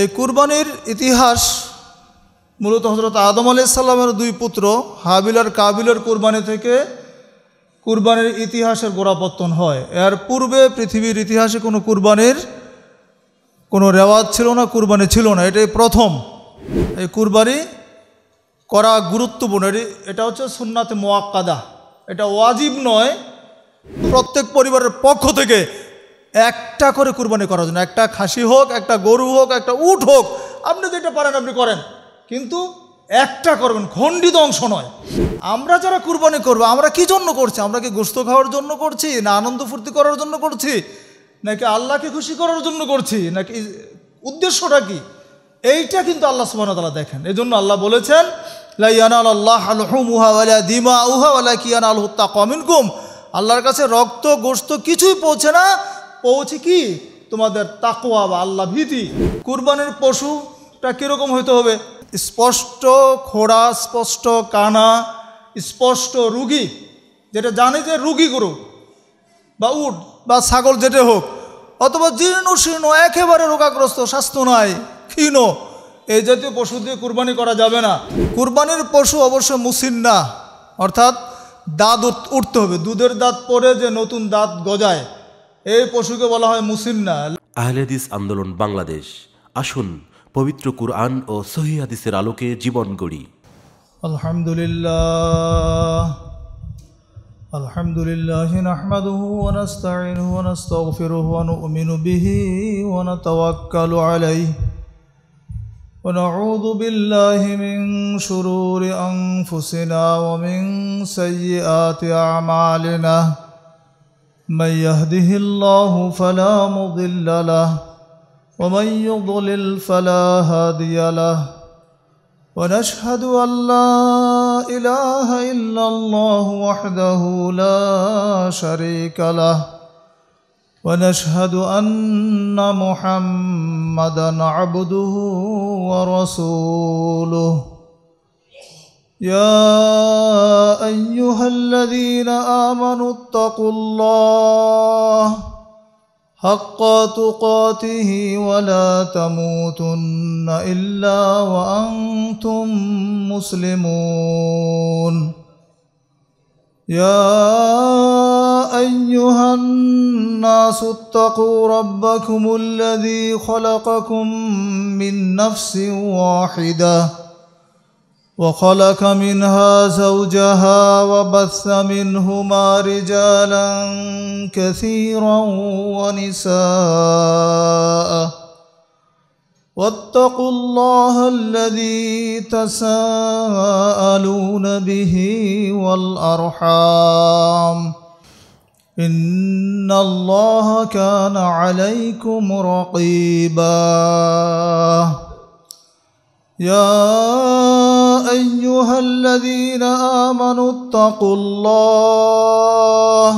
এই কুরবানির ইতিহাস মূলত হজরত আদম সাল্লামের দুই পুত্র হাবিল আর কাবিলের কুরবানি থেকে কুরবানির ইতিহাসের গোড়াপত্তন হয় এর পূর্বে পৃথিবীর ইতিহাসে কোনো কুরবানির কোনো রেওয়াজ ছিল না কুরবানি ছিল না এটাই প্রথম এই কুরবানি করা গুরুত্বপূর্ণ এটি এটা হচ্ছে সুন্নাতে মোয়াক্কাদা এটা ওয়াজিব নয় প্রত্যেক পরিবারের পক্ষ থেকে একটা করে কুরবানি করার জন্য একটা খাসি হোক একটা গরু হোক একটা উট হোক আপনি যেটা পারেন আপনি করেন কিন্তু একটা করবেন খণ্ডিত অংশ নয় আমরা যারা কুরবানি করবো আমরা কি জন্য করছি আমরা কি গোস্ত খাওয়ার জন্য করছি না আনন্দ ফুর্তি করার জন্য করছি নাকি আল্লাহকে খুশি করার জন্য করছি নাকি উদ্দেশ্যটা কি এইটা কিন্তু আল্লাহ সুবাহ তালা দেখেন এই জন্য আল্লাহ বলেছেন আল্লাহর কাছে রক্ত গোস্ত কিছুই পৌঁছে না পৌঁছে কি তোমাদের তাকোয়া বা আল্লাহ ভীতি কুরবানের পশুটা কীরকম হইতে হবে স্পষ্ট খোড়া স্পষ্ট কানা স্পষ্ট রুগী যেটা জানে যে রুগী গরু বা উট বা ছাগল যেটা হোক অথবা জীর্ণ শীর্ণ একেবারে রোগাগ্রস্ত স্বাস্থ্য নাই ক্ষীণ এই জাতীয় পশু দিয়ে কুরবানি করা যাবে না কুরবানির পশু অবশ্য না অর্থাৎ দাঁত উঠতে হবে দুধের দাঁত পরে যে নতুন দাঁত গজায় এই পশুকে বলা হয় মুসিন্না আহলেদিস আন্দোলন বাংলাদেশ আসুন পবিত্র কুরআন ও সহিদিসের আলোকে জীবন গড়ি আলহামদুলিল্লাহ আলহামদুলিল্লাহ নাহমাদুহু ওয়া نستাইনুহু ওয়া نستাগফিরুহু ওয়া নুমিনু বিহি من يهده الله فلا مضل له ومن يضلل فلا هادي له ونشهد أن لا إله إلا الله وحده لا شريك له ونشهد أن محمدا عبده ورسوله يا أيها الذين آمنوا اتقوا الله حق تقاته ولا تموتن إلا وأنتم مسلمون يا أيها الناس اتقوا ربكم الذي خلقكم من نفس واحده وخلق منها زوجها وبث منهما رجالا كثيرا ونساء واتقوا الله الذي تساءلون به والارحام ان الله كان عليكم رقيبا يا أيها الذين آمنوا اتقوا الله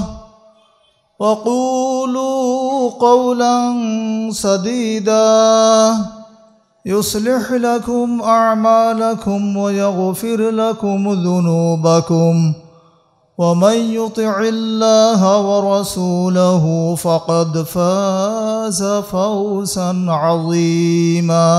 وقولوا قولا سديدا يصلح لكم أعمالكم ويغفر لكم ذنوبكم ومن يطع الله ورسوله فقد فاز فوزا عظيما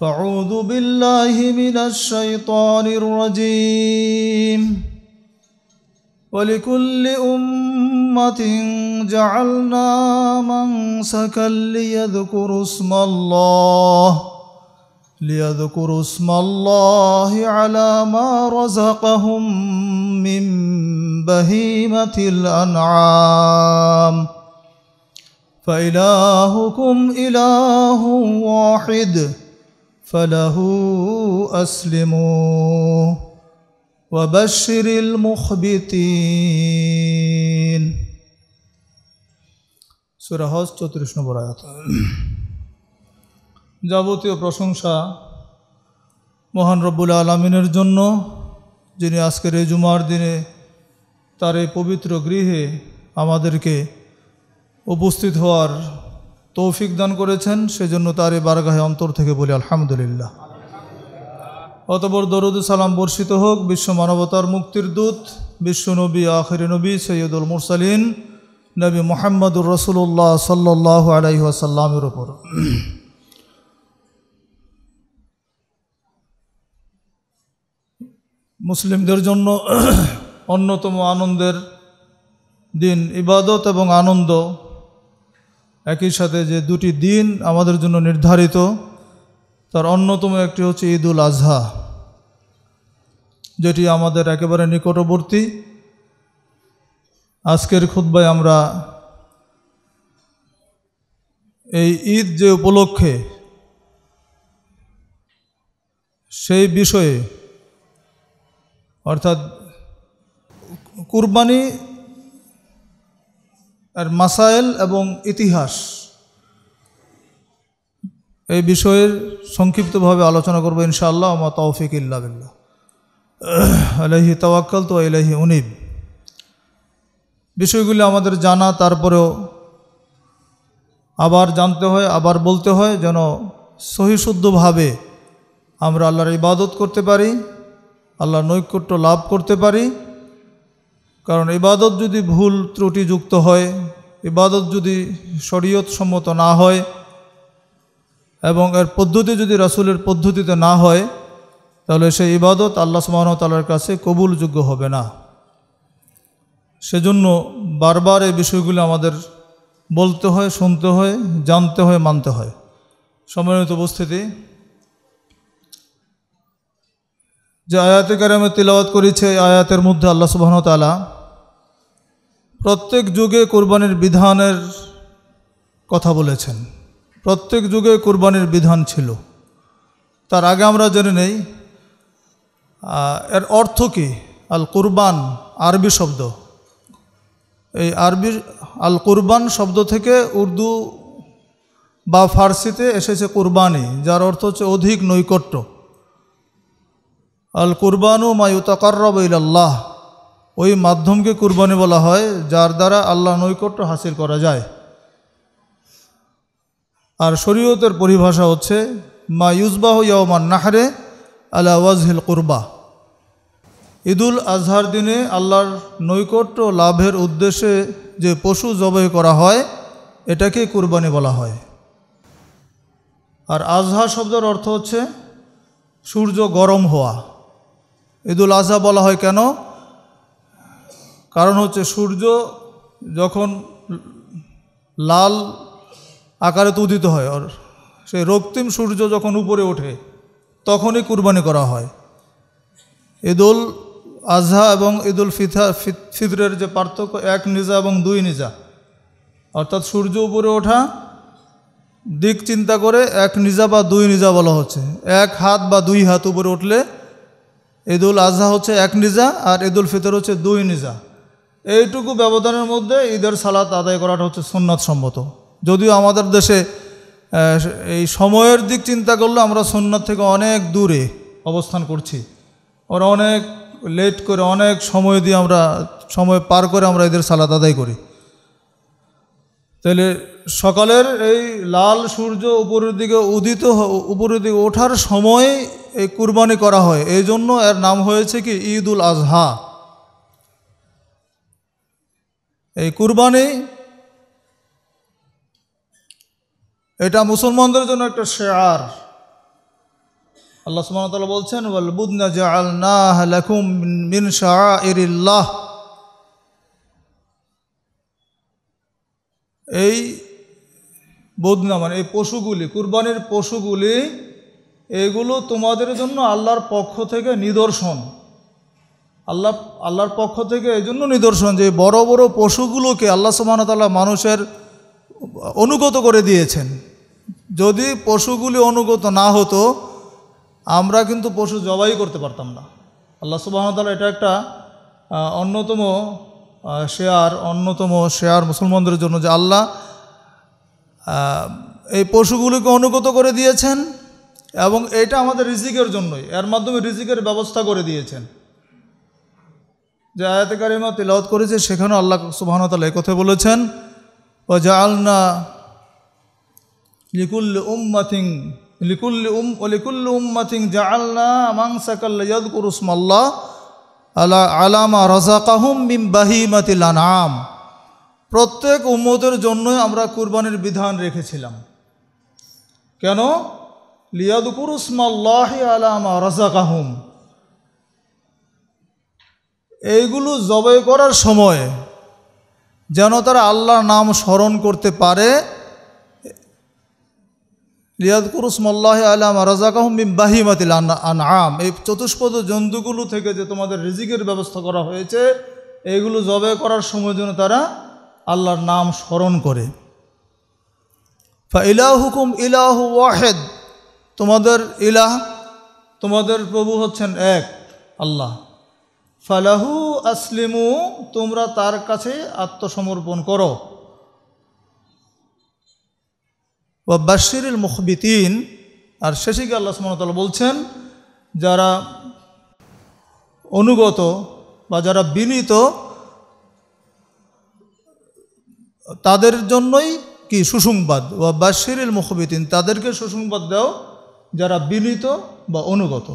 فاعوذ بالله من الشيطان الرجيم ولكل أمة جعلنا منسكا ليذكروا اسم الله ليذكروا اسم الله على ما رزقهم من بهيمة الأنعام فإلهكم إله واحد فله أسلموا وبشر المخبتين সুরা হজ চৌত্রিশ নম্বর আয়াত যাবতীয় প্রশংসা মহান রব্বুল আলমিনের জন্য যিনি আজকের এই জুমার দিনে তার এই পবিত্র গৃহে আমাদেরকে উপস্থিত হওয়ার তৌফিক দান করেছেন সেজন্য তার এই বারগাহে অন্তর থেকে বলি আলহামদুলিল্লাহ অতবর দরুদ সালাম বর্ষিত হোক বিশ্ব মানবতার মুক্তির দূত বিশ্ব নবী আখির নবী সৈয়দুল মুরসালিন নবী মোহাম্মদুর রসুল্লাহ সাল্লাহ আলাইসাল্লামের ওপর মুসলিমদের জন্য অন্যতম আনন্দের দিন ইবাদত এবং আনন্দ একই সাথে যে দুটি দিন আমাদের জন্য নির্ধারিত তার অন্যতম একটি হচ্ছে ঈদ উল আজহা যেটি আমাদের একেবারে নিকটবর্তী আজকের খুদ্বায় আমরা এই ঈদ যে উপলক্ষে সেই বিষয়ে অর্থাৎ কুরবানি আর মাসাইল এবং ইতিহাস এই বিষয়ের সংক্ষিপ্তভাবে আলোচনা করবো ইনশাআল্লাহ মা তৌফিক ইল্লাবিল্লা আলহি তাওয়াক্কাল তো ইলাহি উনিব বিষয়গুলি আমাদের জানা তারপরেও আবার জানতে হয় আবার বলতে হয় যেন সহিশুদ্ধভাবে আমরা আল্লাহর ইবাদত করতে পারি আল্লাহর নৈকট্য লাভ করতে পারি কারণ ইবাদত যদি ভুল ত্রুটিযুক্ত হয় ইবাদত যদি শরীয়ত সম্মত না হয় এবং এর পদ্ধতি যদি রাসুলের পদ্ধতিতে না হয় তাহলে সেই ইবাদত আল্লাহ সুমানতালার কাছে কবুলযোগ্য হবে না সেজন্য বারবার এই বিষয়গুলো আমাদের বলতে হয় শুনতে হয় জানতে হয় মানতে হয় সম্মানিত উপস্থিতি যে আয়াতে আমি তিলাওয়াত করেছে আয়াতের মধ্যে আল্লাহ সুবাহতালা প্রত্যেক যুগে কোরবানির বিধানের কথা বলেছেন প্রত্যেক যুগে কোরবানির বিধান ছিল তার আগে আমরা জেনে নেই এর অর্থ কি আল কুরবান আরবি শব্দ এই আরবি আল কুরবান শব্দ থেকে উর্দু বা ফার্সিতে এসেছে কুরবানি যার অর্থ হচ্ছে অধিক নৈকট্য আল কুরবানু মায়ুতাকার্রব ইল্লাহ ওই মাধ্যমকে কুরবানি বলা হয় যার দ্বারা আল্লাহ নৈকট্য হাসিল করা যায় আর শরীয়তের পরিভাষা হচ্ছে মা ইউজবাহ ইয়মান নাহরে আলা ওয়াজহিল কুরবা ঈদুল আজহার দিনে আল্লাহর নৈকট্য লাভের উদ্দেশ্যে যে পশু জবাই করা হয় এটাকে কুরবানি বলা হয় আর আজহা শব্দের অর্থ হচ্ছে সূর্য গরম হওয়া ঈদুল আজহা বলা হয় কেন কারণ হচ্ছে সূর্য যখন লাল আকারে উদিত হয় আর সেই রক্তিম সূর্য যখন উপরে ওঠে তখনই কুরবানি করা হয় ঈদুল আজহা এবং ঈদুল ফিথা ফিতরের যে পার্থক্য এক নিজা এবং দুই নিজা অর্থাৎ সূর্য উপরে ওঠা দিক চিন্তা করে এক নিজা বা দুই নিজা বলা হচ্ছে এক হাত বা দুই হাত উপরে উঠলে ঈদুল আজহা হচ্ছে এক নিজা আর ঈদুল ফিতর হচ্ছে দুই নিজা এইটুকু ব্যবধানের মধ্যে ঈদের সালাত আদায় করাটা হচ্ছে সুন্নত সম্মত যদিও আমাদের দেশে এই সময়ের দিক চিন্তা করলে আমরা সুন্নত থেকে অনেক দূরে অবস্থান করছি ওরা অনেক লেট করে অনেক সময় দিয়ে আমরা সময় পার করে আমরা এদের সালাত আদায় করি তাহলে সকালের এই লাল সূর্য উপরের দিকে উদিত উপরের দিকে ওঠার সময় এই কুরবানি করা হয় এই জন্য এর নাম হয়েছে কি ঈদ উল আজহা এই কুরবানি এটা মুসলমানদের জন্য একটা শেয়ার আল্লাহ সুমতলা বলছেন ওয়াল বুদনা জাল নাহ লাকুম মিন শাহ এই বদনা মানে এই পশুগুলি কুরবানির পশুগুলি এগুলো তোমাদের জন্য আল্লাহর পক্ষ থেকে নিদর্শন আল্লাহ আল্লাহর পক্ষ থেকে এই জন্য নিদর্শন যে বড় বড় পশুগুলোকে আল্লাহ সুবাহতাল্লাহ মানুষের অনুগত করে দিয়েছেন যদি পশুগুলি অনুগত না হতো আমরা কিন্তু পশু জবাই করতে পারতাম না আল্লাহ সুবাহতাল্লাহ এটা একটা অন্যতম শেয়ার অন্যতম শেয়ার মুসলমানদের জন্য যে আল্লাহ এই পশুগুলিকে অনুগত করে দিয়েছেন এবং এটা আমাদের রিজিকের জন্যই এর মাধ্যমে রিজিকের ব্যবস্থা করে দিয়েছেন যে আয়াত কারিমা তিলাওত করেছে সেখানেও আল্লাহ সুবাহতাল কথা বলেছেন ও জালনা লিকুল্ল উম্মাথিং লিকুল্লি উম লিকুল্ল উম্মাথিং জালনা মাংসাকাল্লাদ কুরুসমাল্লা আলা আলামা কাহুম বিম বাহিমাতিল আনাম প্রত্যেক উম্মতের জন্যই আমরা কুরবানির বিধান রেখেছিলাম কেন লিয়াদুকুরুসমাল্লাহ আলামা কাহুম এইগুলো জবাই করার সময় যেন তারা আল্লাহর নাম স্মরণ করতে পারে রিয়াদ কুরুস কুরুসমল্লাহ আলাম রাজাকাহমিম বাহিমাতিল আনআম এই চতুষ্পদ জন্তুগুলো থেকে যে তোমাদের রিজিকের ব্যবস্থা করা হয়েছে এইগুলো জবে করার সময় যেন তারা আল্লাহর নাম স্মরণ করে ইলাহ হুকুম ইলাহ ওয়াহেদ তোমাদের ইলাহ তোমাদের প্রভু হচ্ছেন এক আল্লাহ ফালাহু আসলিমু তোমরা তার কাছে আত্মসমর্পণ করো বাশিরুল মুখবিতিন আর শেষিকে আল্লাহ সুমতাল বলছেন যারা অনুগত বা যারা বিনীত তাদের জন্যই কি সুসংবাদ বা বাশিরুল মুখবিতিন তাদেরকে সুসংবাদ দাও যারা বিনীত বা অনুগত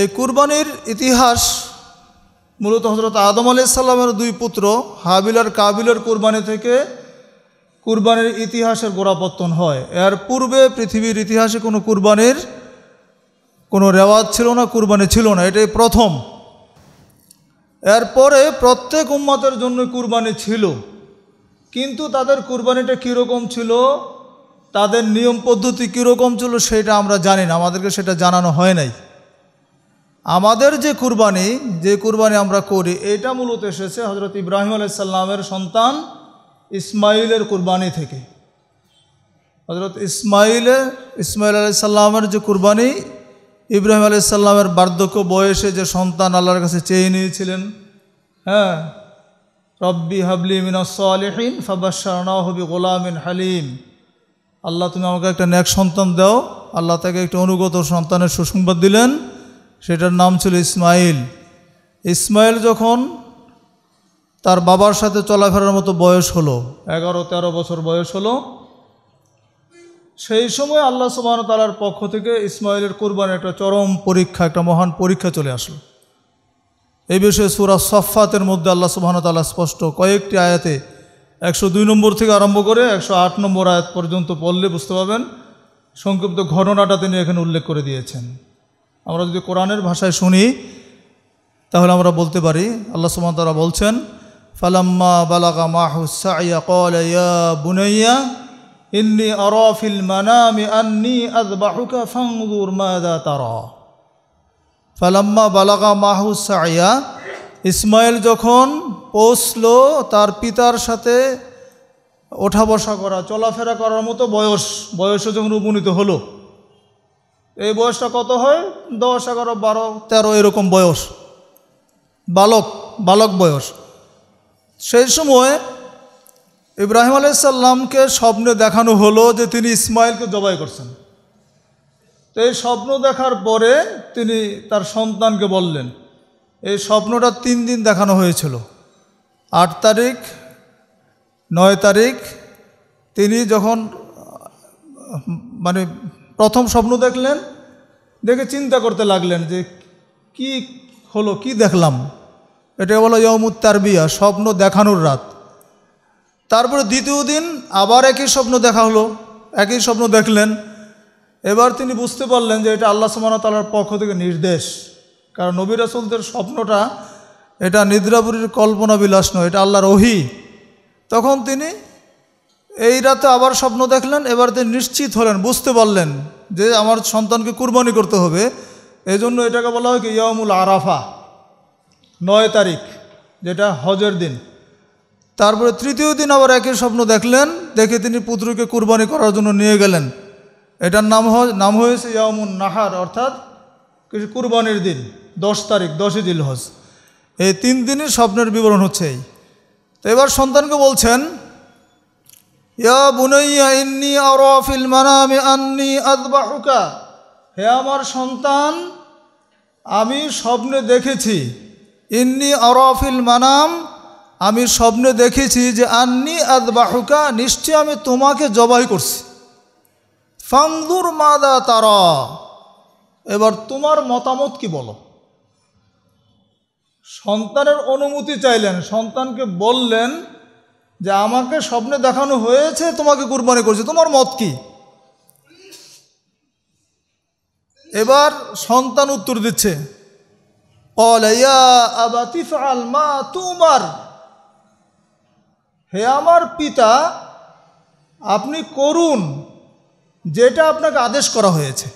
এই কুরবানির ইতিহাস মূলত হজরত আদম আলাইসাল্লামের দুই পুত্র হাবিল আর কাবিলের কুরবানি থেকে কুরবানির ইতিহাসের গোড়াপত্তন হয় এর পূর্বে পৃথিবীর ইতিহাসে কোনো কুরবানির কোনো রেওয়াজ ছিল না কুরবানি ছিল না এটাই প্রথম এরপরে প্রত্যেক উম্মতের জন্য কুরবানি ছিল কিন্তু তাদের কুরবানিটা কীরকম ছিল তাদের নিয়ম পদ্ধতি কীরকম ছিল সেটা আমরা জানি না আমাদেরকে সেটা জানানো হয় নাই আমাদের যে কুরবানি যে কুরবানি আমরা করি এটা মূলত এসেছে হজরত ইব্রাহিম আলাইসাল্লামের সন্তান ইসমাইলের কুরবানি থেকে হজরত ইসমাইলে ইসমাইল আলাইসাল্লামের যে কুরবানি ইব্রাহিম আলাইসাল্লামের বার্ধক্য বয়সে যে সন্তান আল্লাহর কাছে চেয়ে নিয়েছিলেন হ্যাঁ রব্বি হাবলি মিনাসলিহীন ফাবাসানা হবি গোলামিন হালিম আল্লাহ তুমি আমাকে একটা ন্যাক সন্তান দাও আল্লাহ তাকে একটা অনুগত সন্তানের সুসংবাদ দিলেন সেটার নাম ছিল ইসমাইল ইসমাইল যখন তার বাবার সাথে চলাফেরার মতো বয়স হলো এগারো তেরো বছর বয়স হলো সেই সময় আল্লাহ সুবাহ তালার পক্ষ থেকে ইসমাইলের কোরবানের একটা চরম পরীক্ষা একটা মহান পরীক্ষা চলে আসলো এই বিষয়ে সুরা সফাতের মধ্যে আল্লাহ সুবাহন তালা স্পষ্ট কয়েকটি আয়াতে একশো দুই নম্বর থেকে আরম্ভ করে একশো আট নম্বর আয়াত পর্যন্ত পড়লে বুঝতে পারবেন সংক্ষিপ্ত ঘটনাটা তিনি এখানে উল্লেখ করে দিয়েছেন আমরা যদি কোরআনের ভাষায় শুনি তাহলে আমরা বলতে পারি আল্লাহ সুমান তারা বলছেন ফালাম্মা বালাগা মাহুসাইয়া বুনাইয়া ইন্নি আরফিল মানামি আন্নি আজবাহুকা ফাঙ্গুর মাদা তারা ফালাম্মা বালাগা মাহুসাইয়া ইসমাইল যখন পৌঁছল তার পিতার সাথে ওঠা বসা করা চলাফেরা করার মতো বয়স বয়সে যখন উপনীত হলো এই বয়সটা কত হয় দশ এগারো বারো তেরো এরকম বয়স বালক বালক বয়স সেই সময় ইব্রাহিম আলাইসাল্লামকে স্বপ্নে দেখানো হলো যে তিনি ইসমাইলকে জবাই করছেন তো এই স্বপ্ন দেখার পরে তিনি তার সন্তানকে বললেন এই স্বপ্নটা তিন দিন দেখানো হয়েছিল আট তারিখ নয় তারিখ তিনি যখন মানে প্রথম স্বপ্ন দেখলেন দেখে চিন্তা করতে লাগলেন যে কি হলো কি দেখলাম এটা বলো ইয়মুদ তারবিয়া স্বপ্ন দেখানোর রাত তারপরে দ্বিতীয় দিন আবার একই স্বপ্ন দেখা হলো একই স্বপ্ন দেখলেন এবার তিনি বুঝতে পারলেন যে এটা আল্লাহ তালার পক্ষ থেকে নির্দেশ কারণ নবী রাসুলদের স্বপ্নটা এটা নিদ্রাপুরীর কল্পনা বিলাস নয় এটা আল্লাহর ওহি তখন তিনি এই রাতে আবার স্বপ্ন দেখলেন এবার তিনি নিশ্চিত হলেন বুঝতে পারলেন যে আমার সন্তানকে কুরবানি করতে হবে এই জন্য এটাকে বলা হয় কি ইয়ামুল আরাফা নয় তারিখ যেটা হজের দিন তারপরে তৃতীয় দিন আবার একই স্বপ্ন দেখলেন দেখে তিনি পুত্রকে কুরবানি করার জন্য নিয়ে গেলেন এটার নাম নাম হয়েছে ইয়ামুল নাহার অর্থাৎ কিছু কুরবানির দিন দশ তারিখ দশই দিল হজ এই তিন দিনের স্বপ্নের বিবরণ হচ্ছে এই তো এবার সন্তানকে বলছেন ইন্নি আন্নি আদবাহুকা হে আমার সন্তান আমি স্বপ্নে দেখেছি ইন্নি অরফিল মানাম আমি স্বপ্নে দেখেছি যে আন্নি আদবাহুকা নিশ্চয় আমি তোমাকে জবাই করছি ফাংদুর মাদা তারা এবার তোমার মতামত কি বলো সন্তানের অনুমতি চাইলেন সন্তানকে বললেন যে আমাকে স্বপ্নে দেখানো হয়েছে তোমাকে কুরবানি করছে তোমার মত কি এবার সন্তান উত্তর দিচ্ছে তুমার হে আমার পিতা আপনি করুন যেটা আপনাকে আদেশ করা হয়েছে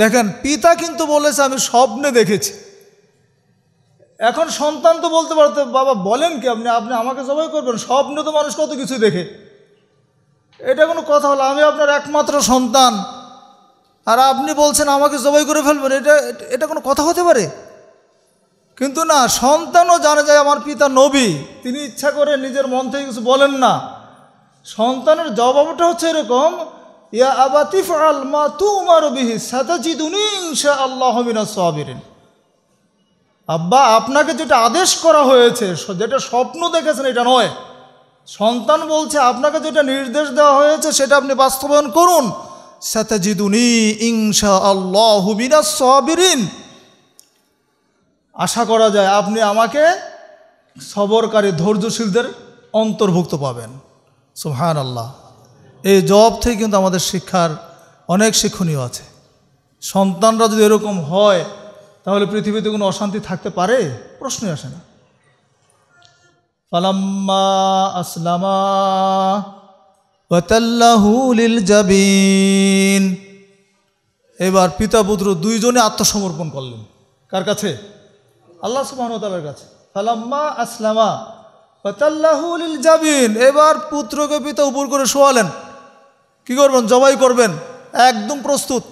দেখেন পিতা কিন্তু বলেছে আমি স্বপ্নে দেখেছি এখন সন্তান তো বলতে পারতো বাবা বলেন কি আপনি আপনি আমাকে সবাই করবেন স্বপ্ন তো মানুষ কত কিছু দেখে এটা কোনো কথা হলো আমি আপনার একমাত্র সন্তান আর আপনি বলছেন আমাকে জবাই করে ফেলবেন এটা এটা কোনো কথা হতে পারে কিন্তু না সন্তানও জানা যায় আমার পিতা নবী তিনি ইচ্ছা করে নিজের মন থেকে কিছু বলেন না সন্তানের জবাবটা হচ্ছে এরকম ইয়া আবাতিফ আল মা বিহি মারবিহি উনি ইনশা আল্লাহ সাবিরিন আব্বা আপনাকে যেটা আদেশ করা হয়েছে যেটা স্বপ্ন দেখেছেন এটা নয় সন্তান বলছে আপনাকে যেটা নির্দেশ দেওয়া হয়েছে সেটা আপনি বাস্তবায়ন করুন সাতাজিদুনি ইংসা আল্লাহ সবিরিন আশা করা যায় আপনি আমাকে সবরকারী ধৈর্যশীলদের অন্তর্ভুক্ত পাবেন সুহান আল্লাহ এই জব থেকে কিন্তু আমাদের শিক্ষার অনেক শিক্ষণীয় আছে সন্তানরা যদি এরকম হয় তাহলে পৃথিবীতে কোনো অশান্তি থাকতে পারে প্রশ্নই আসে না ফালাম্মা আসলামা এবার পিতা পুত্র দুইজনে আত্মসমর্পণ করলেন কার কাছে আল্লাহ সুবাহর কাছে ফালাম্মা আসলামা ওয়াতাল্লাহুলিল জাবিন এবার পুত্রকে পিতা উপর করে শোয়ালেন কি করবেন জবাই করবেন একদম প্রস্তুত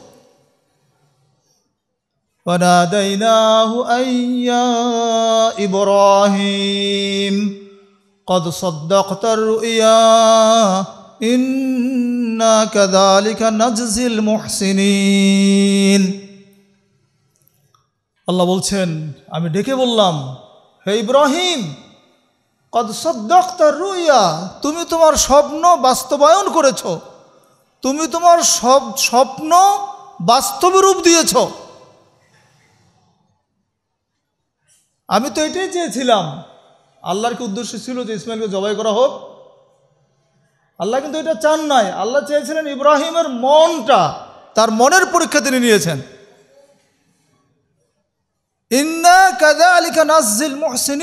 وناديناه أن يا إبراهيم قد صدقت الرؤيا إنا كذلك نجزي المحسنين আল্লাহ বলছেন আমি ডেকে বললাম হে ইব্রাহিম কদ সদ্দক্তার রুইয়া তুমি তোমার স্বপ্ন বাস্তবায়ন করেছ তুমি তোমার সব স্বপ্ন বাস্তব রূপ দিয়েছো আমি তো এটাই চেয়েছিলাম আল্লাহর কি উদ্দেশ্য ছিল যে ইসমাইলকে জবাই করা হোক আল্লাহ কিন্তু এটা চান নাই আল্লাহ চেয়েছিলেন ইব্রাহিমের মনটা তার মনের পরীক্ষা তিনি নিয়েছেন ইন্না কাদা খান আজিল মহসিন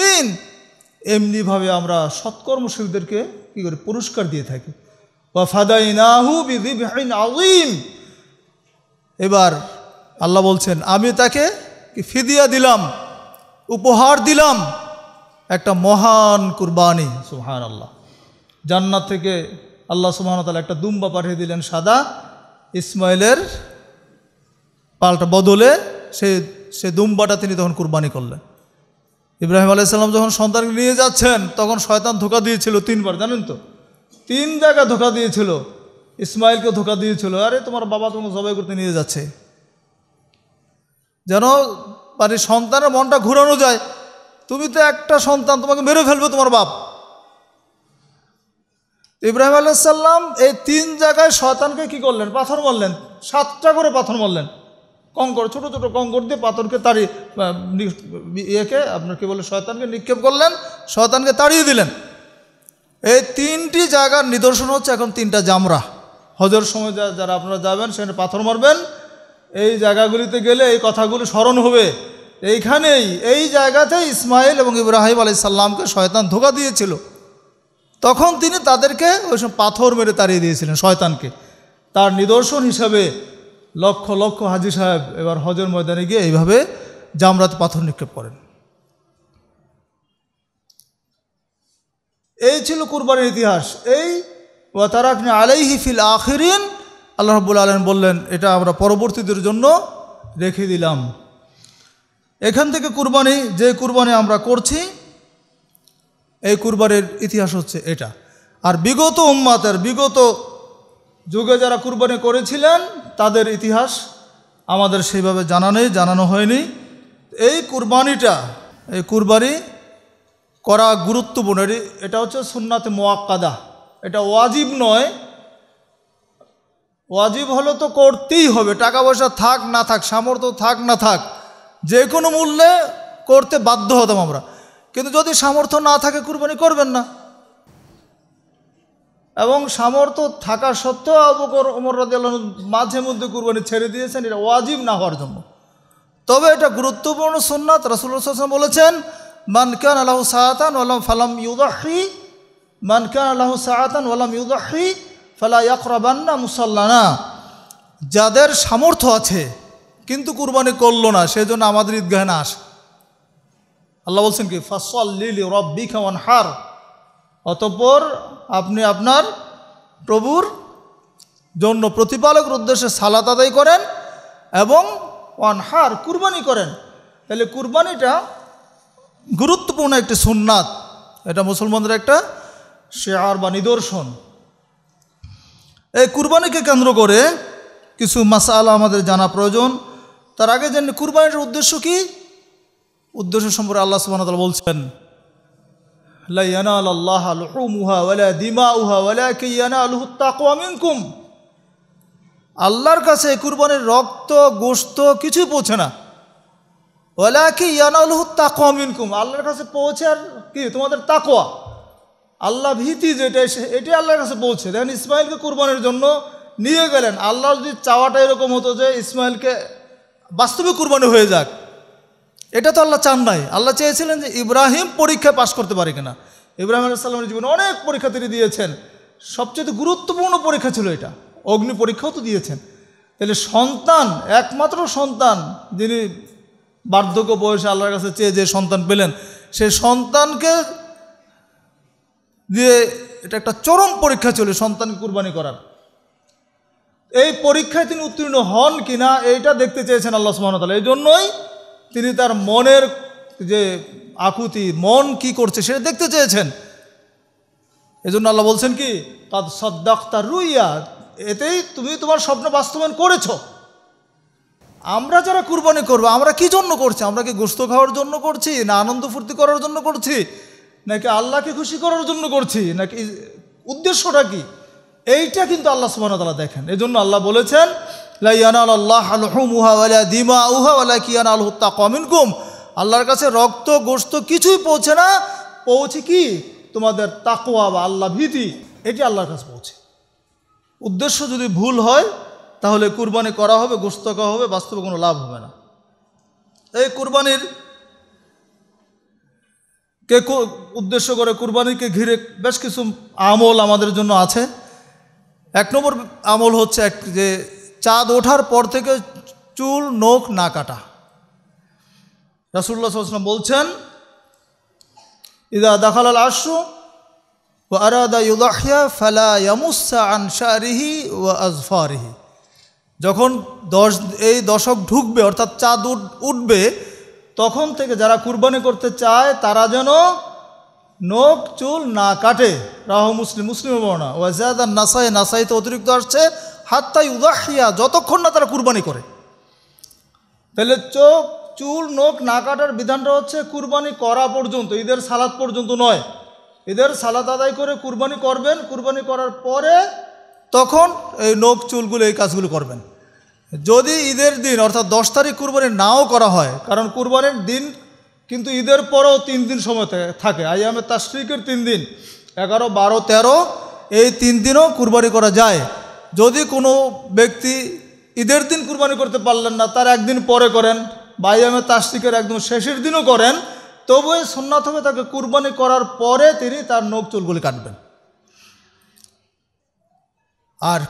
এমনিভাবে আমরা সৎকর্মশীলদেরকে কী করে পুরস্কার দিয়ে থাকি এবার আল্লাহ বলছেন আমি তাকে ফিদিয়া দিলাম উপহার দিলাম একটা মহান কুরবানি সুহান আল্লাহ জান্নাত থেকে আল্লাহ তালা একটা দুম্বা পাঠিয়ে দিলেন সাদা ইসমাইলের পাল্টা বদলে সে সে দুম্বাটা তিনি তখন কুরবানি করলেন ইব্রাহিম আলাইসাল্লাম যখন সন্তানকে নিয়ে যাচ্ছেন তখন শয়তান ধোকা দিয়েছিল তিনবার জানেন তো তিন জায়গা ধোকা দিয়েছিল ইসমাইলকে ধোকা দিয়েছিল আরে তোমার বাবা তোমাকে জবাই করতে নিয়ে যাচ্ছে যেন মানে সন্তানের মনটা ঘুরানো যায় তুমি তো একটা সন্তান তোমাকে মেরে ফেলবে তোমার বাপ ইব্রাহিম আলাইসাল্লাম এই তিন জায়গায় শয়তানকে কি করলেন পাথর মারলেন সাতটা করে পাথর মারলেন কঙ্কর ছোট ছোট কঙ্কর দিয়ে পাথরকে তাড়িয়ে ইয়েকে আপনার কি বলে শয়তানকে নিক্ষেপ করলেন শয়তানকে তাড়িয়ে দিলেন এই তিনটি জায়গার নিদর্শন হচ্ছে এখন তিনটা জামরা হজর সময় যারা আপনারা যাবেন সেখানে পাথর মারবেন এই জায়গাগুলিতে গেলে এই কথাগুলো স্মরণ হবে এইখানেই এই জায়গাতেই ইসমাইল এবং ইব্রাহিম আলি সাল্লামকে শয়তান ধোকা দিয়েছিল তখন তিনি তাদেরকে ওই সব পাথর মেরে তাড়িয়ে দিয়েছিলেন শয়তানকে তার নিদর্শন হিসাবে লক্ষ লক্ষ হাজি সাহেব এবার হজর ময়দানে গিয়ে এইভাবে জামরাত পাথর নিক্ষেপ করেন এই ছিল কুরবানির ইতিহাস এই ওয়াতারাকনি আলাইহি ফিল আখিরিন আল্লাহ রব্বুল আলম বললেন এটা আমরা পরবর্তীদের জন্য রেখে দিলাম এখান থেকে কুরবানি যে কুরবানি আমরা করছি এই কুরবানির ইতিহাস হচ্ছে এটা আর বিগত উম্মাতের বিগত যুগে যারা কুরবানি করেছিলেন তাদের ইতিহাস আমাদের সেইভাবে জানা নেই জানানো হয়নি এই কুরবানিটা এই কুরবানি করা গুরুত্বপূর্ণ এটা হচ্ছে সুন্নাতে মোয়াক্কাদা এটা ওয়াজিব নয় ওয়াজিব হলে তো করতেই হবে টাকা পয়সা থাক না থাক সামর্থ্য থাক না থাক যে কোনো মূল্যে করতে বাধ্য হতাম আমরা কিন্তু যদি সামর্থ্য না থাকে কুরবানি করবেন না এবং সামর্থ্য থাকা সত্ত্বেও আবুকর ওমর রাজিয়াল মাঝে মধ্যে কুরবানি ছেড়ে দিয়েছেন এটা ওয়াজিব না হওয়ার জন্য তবে এটা গুরুত্বপূর্ণ সুন্নাত রাসুল্লাহাম বলেছেন মানকান আল্লাহ সাহাতান ওয়ালাম ফালাম ইউদাহি মানকান আল্লাহ সাহাতান ওয়ালাম ইউদাহি ফেলা ইয়াকরাবান্না মুসাল্লানা যাদের সামর্থ্য আছে কিন্তু কুরবানি করলো না সেই জন্য আমাদের ঈদগাহে না আসে আল্লাহ বলছেন কি ফাসল রব্বি খাওয়ান হার অতপর আপনি আপনার প্রভুর জন্য প্রতিপালকের উদ্দেশ্যে সালাত আদায় করেন এবং ওয়ান হার কুরবানি করেন তাহলে কুরবানিটা গুরুত্বপূর্ণ একটি সুন্নাত এটা মুসলমানদের একটা শেয়ার বা নিদর্শন এই কুরবানিকে কেন্দ্র করে কিছু মাসাল আমাদের জানা প্রয়োজন তার আগে জানি কুরবানির উদ্দেশ্য কি উদ্দেশ্য সম্পর্কে আল্লাহ সুবাহতাল বলছেন আল্লাহর কাছে কুরবানির রক্ত গোস্ত কিছুই পৌঁছে না ওলা কি ইয়ানা তাকুয়া মিনকুম আল্লাহর কাছে পৌঁছে আর কি তোমাদের তাকোয়া আল্লাহ ভীতি যেটা এটি আল্লাহর কাছে পৌঁছে দেখেন ইসমাইলকে কুরবানের জন্য নিয়ে গেলেন আল্লাহ যদি চাওয়াটা এরকম হতো যে ইসমাইলকে বাস্তবে কুরবানি হয়ে যাক এটা তো আল্লাহ চান নাই আল্লাহ চেয়েছিলেন যে ইব্রাহিম পরীক্ষায় পাশ করতে পারে কিনা ইব্রাহিম আলাইসাল্লামের জীবনে অনেক পরীক্ষা তিনি দিয়েছেন সবচেয়ে গুরুত্বপূর্ণ পরীক্ষা ছিল এটা অগ্নি পরীক্ষাও তো দিয়েছেন তাহলে সন্তান একমাত্র সন্তান যিনি বার্ধক্য বয়সে আল্লাহর কাছে চেয়ে যে সন্তান পেলেন সে সন্তানকে দিয়ে এটা একটা চরম পরীক্ষা ছিল সন্তান কুরবানি করার এই পরীক্ষায় তিনি উত্তীর্ণ হন কিনা এইটা দেখতে চেয়েছেন আল্লাহ সুহামতাল্লাহ এই জন্যই তিনি তার মনের যে আকুতি মন কি করছে সেটা দেখতে চেয়েছেন এই জন্য আল্লাহ বলছেন কি কাদ সদ্দাক্তার রুইয়া এতেই তুমি তোমার স্বপ্ন বাস্তবায়ন করেছ আমরা যারা কুরবানি করবো আমরা কি জন্য করছি আমরা কি গোস্ত খাওয়ার জন্য করছি না আনন্দ ফুর্তি করার জন্য করছি নাকি আল্লাহকে খুশি করার জন্য করছি নাকি উদ্দেশ্যটা কি এইটা কিন্তু আল্লাহ সুবাহ তালা দেখেন এই জন্য আল্লাহ বলেছেন আল্লাহর কাছে রক্ত গোস্ত কিছুই পৌঁছে না পৌঁছে কি তোমাদের তাকোয়া বা আল্লাহ ভীতি এটি আল্লাহর কাছে পৌঁছে উদ্দেশ্য যদি ভুল হয় তাহলে কুরবানি করা হবে গোস্ত হবে বাস্তবে কোনো লাভ হবে না এই কুরবানির কে উদ্দেশ্য করে কুরবানিকে ঘিরে বেশ কিছু আমল আমাদের জন্য আছে এক নম্বর আমল হচ্ছে এক যে চাঁদ ওঠার পর থেকে চুল নখ না কাটা রাসুল্লাহ সাল্লাম বলছেন ইদা দেখাল আশ্রু ও আরাদা ইউদাহিয়া ফালা ইয়ামুসা আনসারিহি ও আজফারিহি যখন দশ এই দশক ঢুকবে অর্থাৎ চাঁদ উঠবে তখন থেকে যারা কুরবানি করতে চায় তারা যেন নখ চুল না কাটে রাহ মুসলিম মুসলিম বর্ণা ওয়াজাদ আর নাসাই নাসাইতে অতিরিক্ত আসছে হাত তাই উদাহিয়া যতক্ষণ না তারা কুরবানি করে তাহলে চোখ চুল নোখ না কাটার বিধানটা হচ্ছে কুরবানি করা পর্যন্ত ঈদের সালাদ পর্যন্ত নয় ঈদের সালাদ আদায় করে কুরবানি করবেন কুরবানি করার পরে তখন এই নোখ চুলগুলো এই কাজগুলো করবেন যদি ঈদের দিন অর্থাৎ দশ তারিখ কুরবানি নাও করা হয় কারণ কুরবানির দিন কিন্তু ঈদের পরেও তিন দিন সময় থাকে আইয়ামে তাশরিকের তিন দিন এগারো বারো তেরো এই তিন দিনও কুরবানি করা যায় যদি কোনো ব্যক্তি ঈদের দিন কুরবানি করতে পারলেন না তার একদিন পরে করেন বা আইয়ামে তাশরিকের একদম শেষের দিনও করেন তবুও সুন্নাত হবে তাকে কুরবানি করার পরে তিনি তার নখ চুলগুলি কাটবেন আর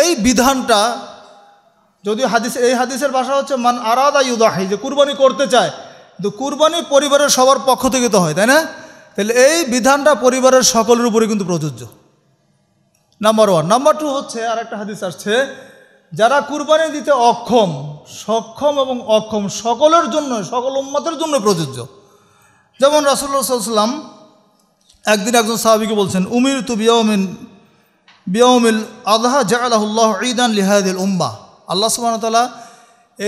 এই বিধানটা যদিও হাদিস এই হাদিসের ভাষা হচ্ছে মান আরাদা ইউদাহি যে কুরবানি করতে চায় কিন্তু কুরবানি পরিবারের সবার পক্ষ থেকে তো হয় তাই না তাহলে এই বিধানটা পরিবারের সকলের উপরে কিন্তু প্রযোজ্য নাম্বার ওয়ান নাম্বার টু হচ্ছে আর একটা হাদিস আসছে যারা কুরবানি দিতে অক্ষম সক্ষম এবং অক্ষম সকলের জন্য সকল উম্মাদের জন্য প্রযোজ্য যেমন রাসুল্লাহ সাল্লাম একদিন একজন সাহাবিকে বলছেন উমির তু বিয়মিন বিয়মিল আদহা জাহ ঈদান লিহাদিল উম্মা আল্লাহ সুবাহতালা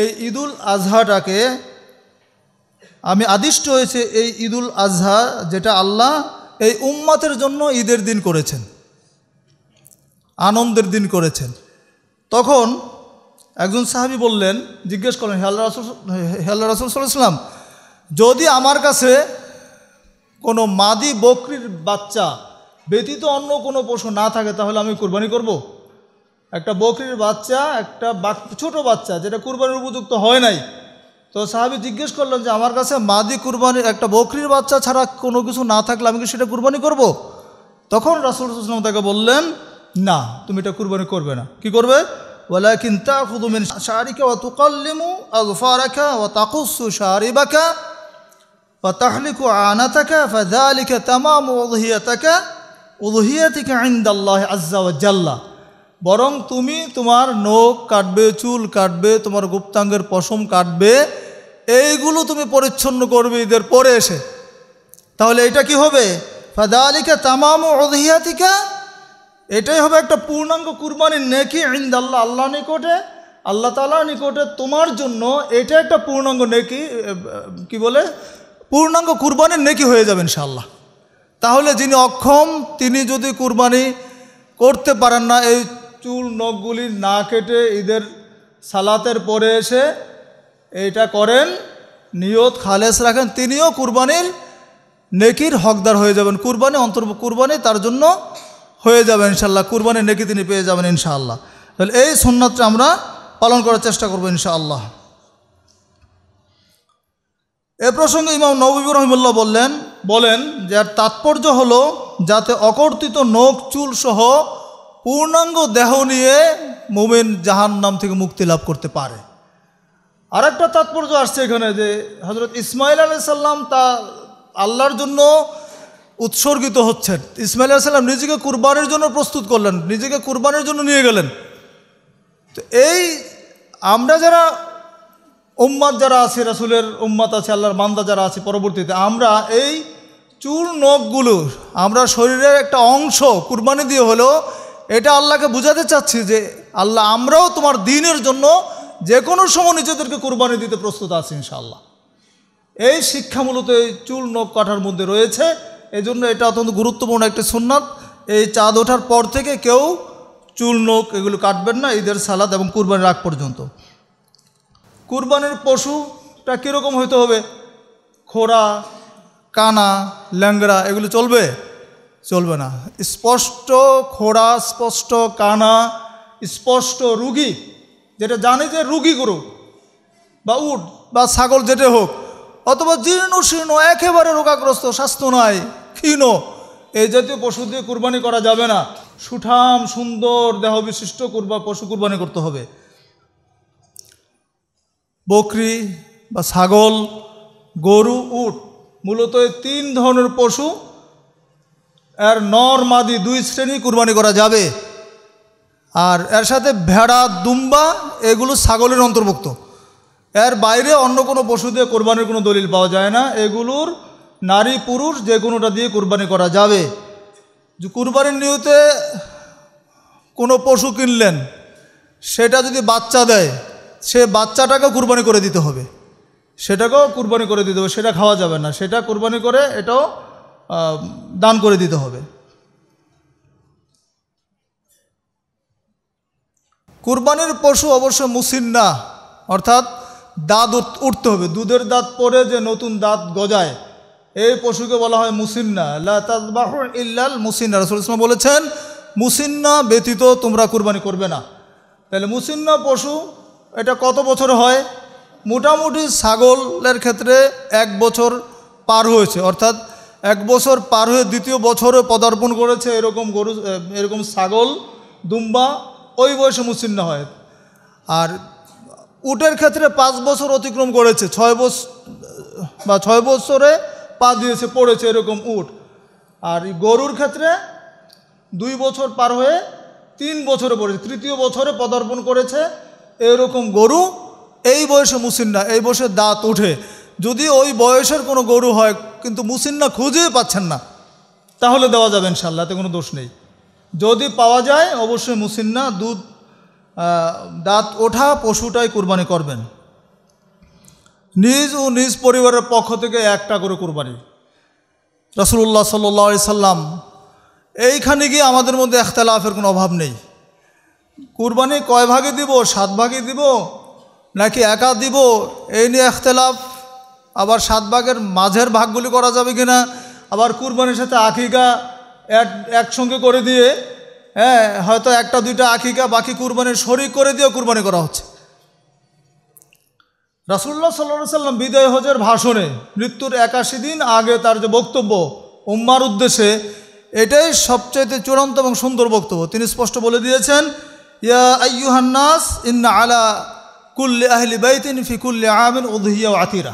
এই ঈদুল আজহাটাকে আমি আদিষ্ট হয়েছে এই ঈদুল আজহা যেটা আল্লাহ এই উম্মাতের জন্য ঈদের দিন করেছেন আনন্দের দিন করেছেন তখন একজন সাহাবি বললেন জিজ্ঞেস করলেন হেল্লা রাসুল হেল্লা রাসুল সাল্লাম যদি আমার কাছে কোনো মাদি বকরির বাচ্চা ব্যতীত অন্য কোনো পশু না থাকে তাহলে আমি কোরবানি করবো একটা বকরির বাচ্চা একটা ছোট বাচ্চা যেটা কুরবানির উপযুক্ত হয় নাই তো সাহাবি জিজ্ঞেস করলেন যে আমার কাছে মাদি কুরবানির একটা বকরির বাচ্চা ছাড়া কোনো কিছু না থাকলে আমি কি সেটা কুরবানি করব। তখন রাসুল ইসলাম তাকে বললেন না তুমি এটা কুরবানি করবে না কি করবে ওয়ালাকিন বরং তুমি তোমার নখ কাটবে চুল কাটবে তোমার গুপ্তাঙ্গের পশম কাটবে এইগুলো তুমি পরিচ্ছন্ন করবে এদের পরে এসে তাহলে এটা কি হবে ফাদা আলিকা তামাম অধিয়াতিকা এটাই হবে একটা পূর্ণাঙ্গ কুরবানির নেকি ইন্দ আল্লাহ আল্লাহ নিকটে আল্লাহ তালা নিকটে তোমার জন্য এটা একটা পূর্ণাঙ্গ নেকি কি বলে পূর্ণাঙ্গ কুরবানির নেকি হয়ে যাবেন শাল্লাহ তাহলে যিনি অক্ষম তিনি যদি কুরবানি করতে পারেন না এই চুল নখগুলি না কেটে ঈদের সালাতের পরে এসে এটা করেন নিয়ত খালেস রাখেন তিনিও কুরবানির নেকির হকদার হয়ে যাবেন কুরবানি অন্তর্ভ কুরবানি তার জন্য হয়ে যাবে ইনশাল্লাহ কুরবানির নেকি তিনি পেয়ে যাবেন ইনশাআল্লাহ তাহলে এই সুন্নাতটা আমরা পালন করার চেষ্টা করবো ইনশাআল্লাহ এ প্রসঙ্গে ইমাম নবীব রহমুল্লাহ বললেন বলেন যার তাৎপর্য হলো যাতে অকর্তিত নখ চুল সহ পূর্ণাঙ্গ দেহ নিয়ে মোমেন জাহান নাম থেকে মুক্তি লাভ করতে পারে আর একটা তাৎপর্য আসছে এখানে যে হজরত ইসমাইল আলাইসাল্লাম তা আল্লাহর জন্য উৎসর্গিত হচ্ছেন ইসমাইল আলাইসাল্লাম নিজেকে কুরবানের জন্য প্রস্তুত করলেন নিজেকে কুরবানের জন্য নিয়ে গেলেন তো এই আমরা যারা উম্মাদ যারা আছে রাসুলের উম্মাদ আছে আল্লাহর মান্দা যারা আছে পরবর্তীতে আমরা এই চুর নখগুলো আমরা শরীরের একটা অংশ কুরবানি দিয়ে হলেও এটা আল্লাহকে বুঝাতে চাচ্ছি যে আল্লাহ আমরাও তোমার দিনের জন্য যে কোনো সময় নিজেদেরকে কোরবানি দিতে প্রস্তুত আছি ইনশাআল্লাহ এই শিক্ষা মূলত এই চুল নখ কাটার মধ্যে রয়েছে এই জন্য এটা অত্যন্ত গুরুত্বপূর্ণ একটি সুন্নাত এই চাঁদ ওঠার পর থেকে কেউ চুল নখ এগুলো কাটবেন না ঈদের সালাদ এবং কুরবানির আগ পর্যন্ত কুরবানির পশুটা কীরকম হইতে হবে খোরা কানা ল্যাংড়া এগুলো চলবে চলবে না স্পষ্ট খোড়া স্পষ্ট কানা স্পষ্ট রুগী যেটা জানে যে রুগী গরু বা উট বা ছাগল যেটা হোক অথবা জীর্ণ শীর্ণ একেবারে রোগাগ্রস্ত স্বাস্থ্য নাই ক্ষীণ এই জাতীয় পশু দিয়ে কুরবানি করা যাবে না সুঠাম সুন্দর দেহ বিশিষ্ট কুরবা পশু কুরবানি করতে হবে বকরি বা ছাগল গরু উট মূলত এই তিন ধরনের পশু এর নর মাদি দুই শ্রেণী কুরবানি করা যাবে আর এর সাথে ভেড়া দুম্বা এগুলো ছাগলের অন্তর্ভুক্ত এর বাইরে অন্য কোনো পশু দিয়ে কোরবানির কোনো দলিল পাওয়া যায় না এগুলোর নারী পুরুষ যে কোনোটা দিয়ে কোরবানি করা যাবে কুরবানির নিয়তে কোনো পশু কিনলেন সেটা যদি বাচ্চা দেয় সে বাচ্চাটাকে কুরবানি করে দিতে হবে সেটাকেও কুরবানি করে দিতে হবে সেটা খাওয়া যাবে না সেটা কুরবানি করে এটাও দান করে দিতে হবে কুরবানির পশু অবশ্য না অর্থাৎ দাঁত উঠতে হবে দুধের দাঁত পরে যে নতুন দাঁত গজায় এই পশুকে বলা হয় মুসিন্না ইল্লাল মুসিন্না রসুল ইসলাম বলেছেন মুসিন্না ব্যতীত তোমরা কুরবানি করবে না তাহলে মুসিন্না পশু এটা কত বছর হয় মোটামুটি ছাগলের ক্ষেত্রে এক বছর পার হয়েছে অর্থাৎ এক বছর পার হয়ে দ্বিতীয় বছরে পদার্পণ করেছে এরকম গরু এরকম ছাগল দুম্বা ওই বয়সে মুসিন্ন হয় আর উটের ক্ষেত্রে পাঁচ বছর অতিক্রম করেছে ছয় বছর বা ছয় বছরে পা দিয়েছে পড়েছে এরকম উট আর গরুর ক্ষেত্রে দুই বছর পার হয়ে তিন বছরে পড়েছে তৃতীয় বছরে পদার্পণ করেছে এরকম গরু এই বয়সে মুসিন্না এই বয়সে দাঁত উঠে যদি ওই বয়সের কোনো গরু হয় কিন্তু মুসিন্না খুঁজেই পাচ্ছেন না তাহলে দেওয়া যাবে ইনশাল্লাহতে কোনো দোষ নেই যদি পাওয়া যায় অবশ্যই মুসিন্না দুধ দাঁত ওঠা পশুটাই কোরবানি করবেন নিজ ও নিজ পরিবারের পক্ষ থেকে একটা করে কোরবানি রসুল্লাহ সাল্লি সাল্লাম এইখানে গিয়ে আমাদের মধ্যে একতালাফের কোনো অভাব নেই কুরবানি কয় ভাগে দিব সাত ভাগে দিব নাকি একা দিব এই নিয়ে একতালাফ আবার সাত ভাগের মাঝের ভাগগুলি করা যাবে কিনা আবার কুরবানির সাথে আখিকা এক একসঙ্গে করে দিয়ে হ্যাঁ হয়তো একটা দুইটা আখিকা বাকি কুরবানির শরীর করে দিয়ে কুরবানি করা হচ্ছে রাসুল্লাহ সাল্লা সাল্লাম বিদায় হজের ভাষণে মৃত্যুর একাশি দিন আগে তার যে বক্তব্য উম্মার উদ্দেশ্যে এটাই সবচেয়ে চূড়ান্ত এবং সুন্দর বক্তব্য তিনি স্পষ্ট বলে দিয়েছেন ইয়া আইয়ুহান্নাস ইন্না আলা কুল্লি আহলি বাইতিন ফিকুল্লি আমিন উদহিয়া আতিরা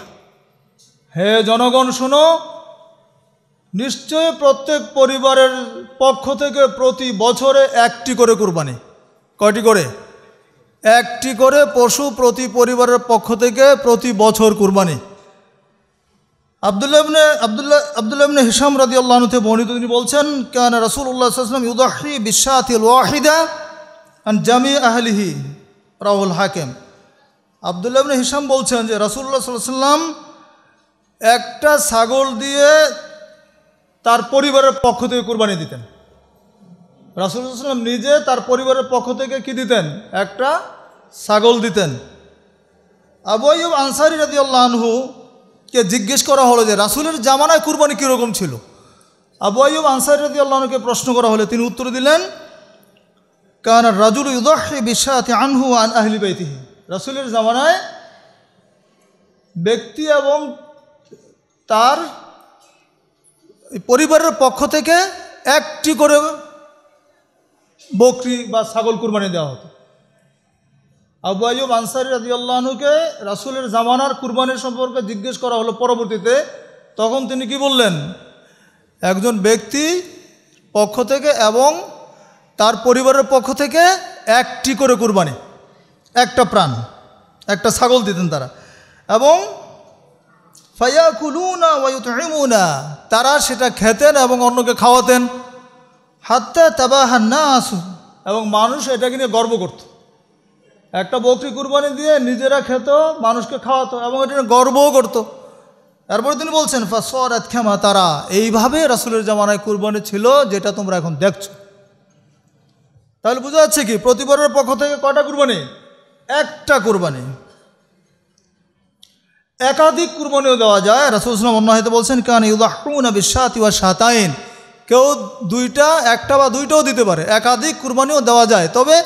হে জনগণ শোনো নিশ্চয়ই প্রত্যেক পরিবারের পক্ষ থেকে প্রতি বছরে একটি করে কুরবানি কয়টি করে একটি করে পশু প্রতি পরিবারের পক্ষ থেকে প্রতি বছর কুরবানি আবদুল্লাবনে আবদুল্লাহ আবদুল্লাবনে হিসাম রাজি আল্লাহনুতে বর্ণিত তিনি বলছেন কেন রসুল্লাহ সাল্লাম ইউদাহি বিশ্বাহিল ওয়াহিদা অ্যান্ড জামি আহলিহি রাহুল হাকেম আবদুল্লাবনে হিসাম বলছেন যে রসুল্লাহ সাল্লাম একটা ছাগল দিয়ে তার পরিবারের পক্ষ থেকে কোরবানি দিতেন রাসুলাম নিজে তার পরিবারের পক্ষ থেকে কি দিতেন একটা ছাগল দিতেন আবু আনসারি রাজি আল্লাহনহু কে জিজ্ঞেস করা হলো যে রাসুলের জামানায় কুরবানি কীরকম ছিল আবু আয়ুব আনসারি রাজি আল্লাহনুকে প্রশ্ন করা হলে তিনি উত্তর দিলেন কারণ রাজুল ইউদাহি বিশ্বাতি আনহু আন আহলি বাইতিহি রাসুলের জামানায় ব্যক্তি এবং তার পরিবারের পক্ষ থেকে একটি করে বকরি বা ছাগল কুরবানি দেওয়া হতো আবু আয়ুব আনসারি রাজিউল্লাহনুকে রাসুলের জামানার কুরবানির সম্পর্কে জিজ্ঞেস করা হলো পরবর্তীতে তখন তিনি কি বললেন একজন ব্যক্তি পক্ষ থেকে এবং তার পরিবারের পক্ষ থেকে একটি করে কুরবানি একটা প্রাণ একটা ছাগল দিতেন তারা এবং ফায়াকুলুনা ওয়ায়ুতমুনা তারা সেটা খেতেন এবং অন্যকে খাওয়াতেন হাত্তা তাবাহা না আসুন এবং মানুষ এটাকে নিয়ে গর্ব করত একটা বকরি কুরবানি দিয়ে নিজেরা খেত মানুষকে খাওয়াতো এবং এটা নিয়ে গর্বও করত এরপরে তিনি বলছেন ফাসরাত ক্ষমা তারা এইভাবে রাসুলের জামানায় কুরবানি ছিল যেটা তোমরা এখন দেখছো তাহলে বোঝা যাচ্ছে কি প্রতিবারের পক্ষ থেকে কটা কুরবানি একটা কুরবানি একাধিক কুরবানিও দেওয়া যায় রাসুলসলাম অন্য হয়তো বলছেন কান ইউদাহুন বিশ্বাত ইউয়া সাতাইন কেউ দুইটা একটা বা দুইটাও দিতে পারে একাধিক কুরবানিও দেওয়া যায় তবে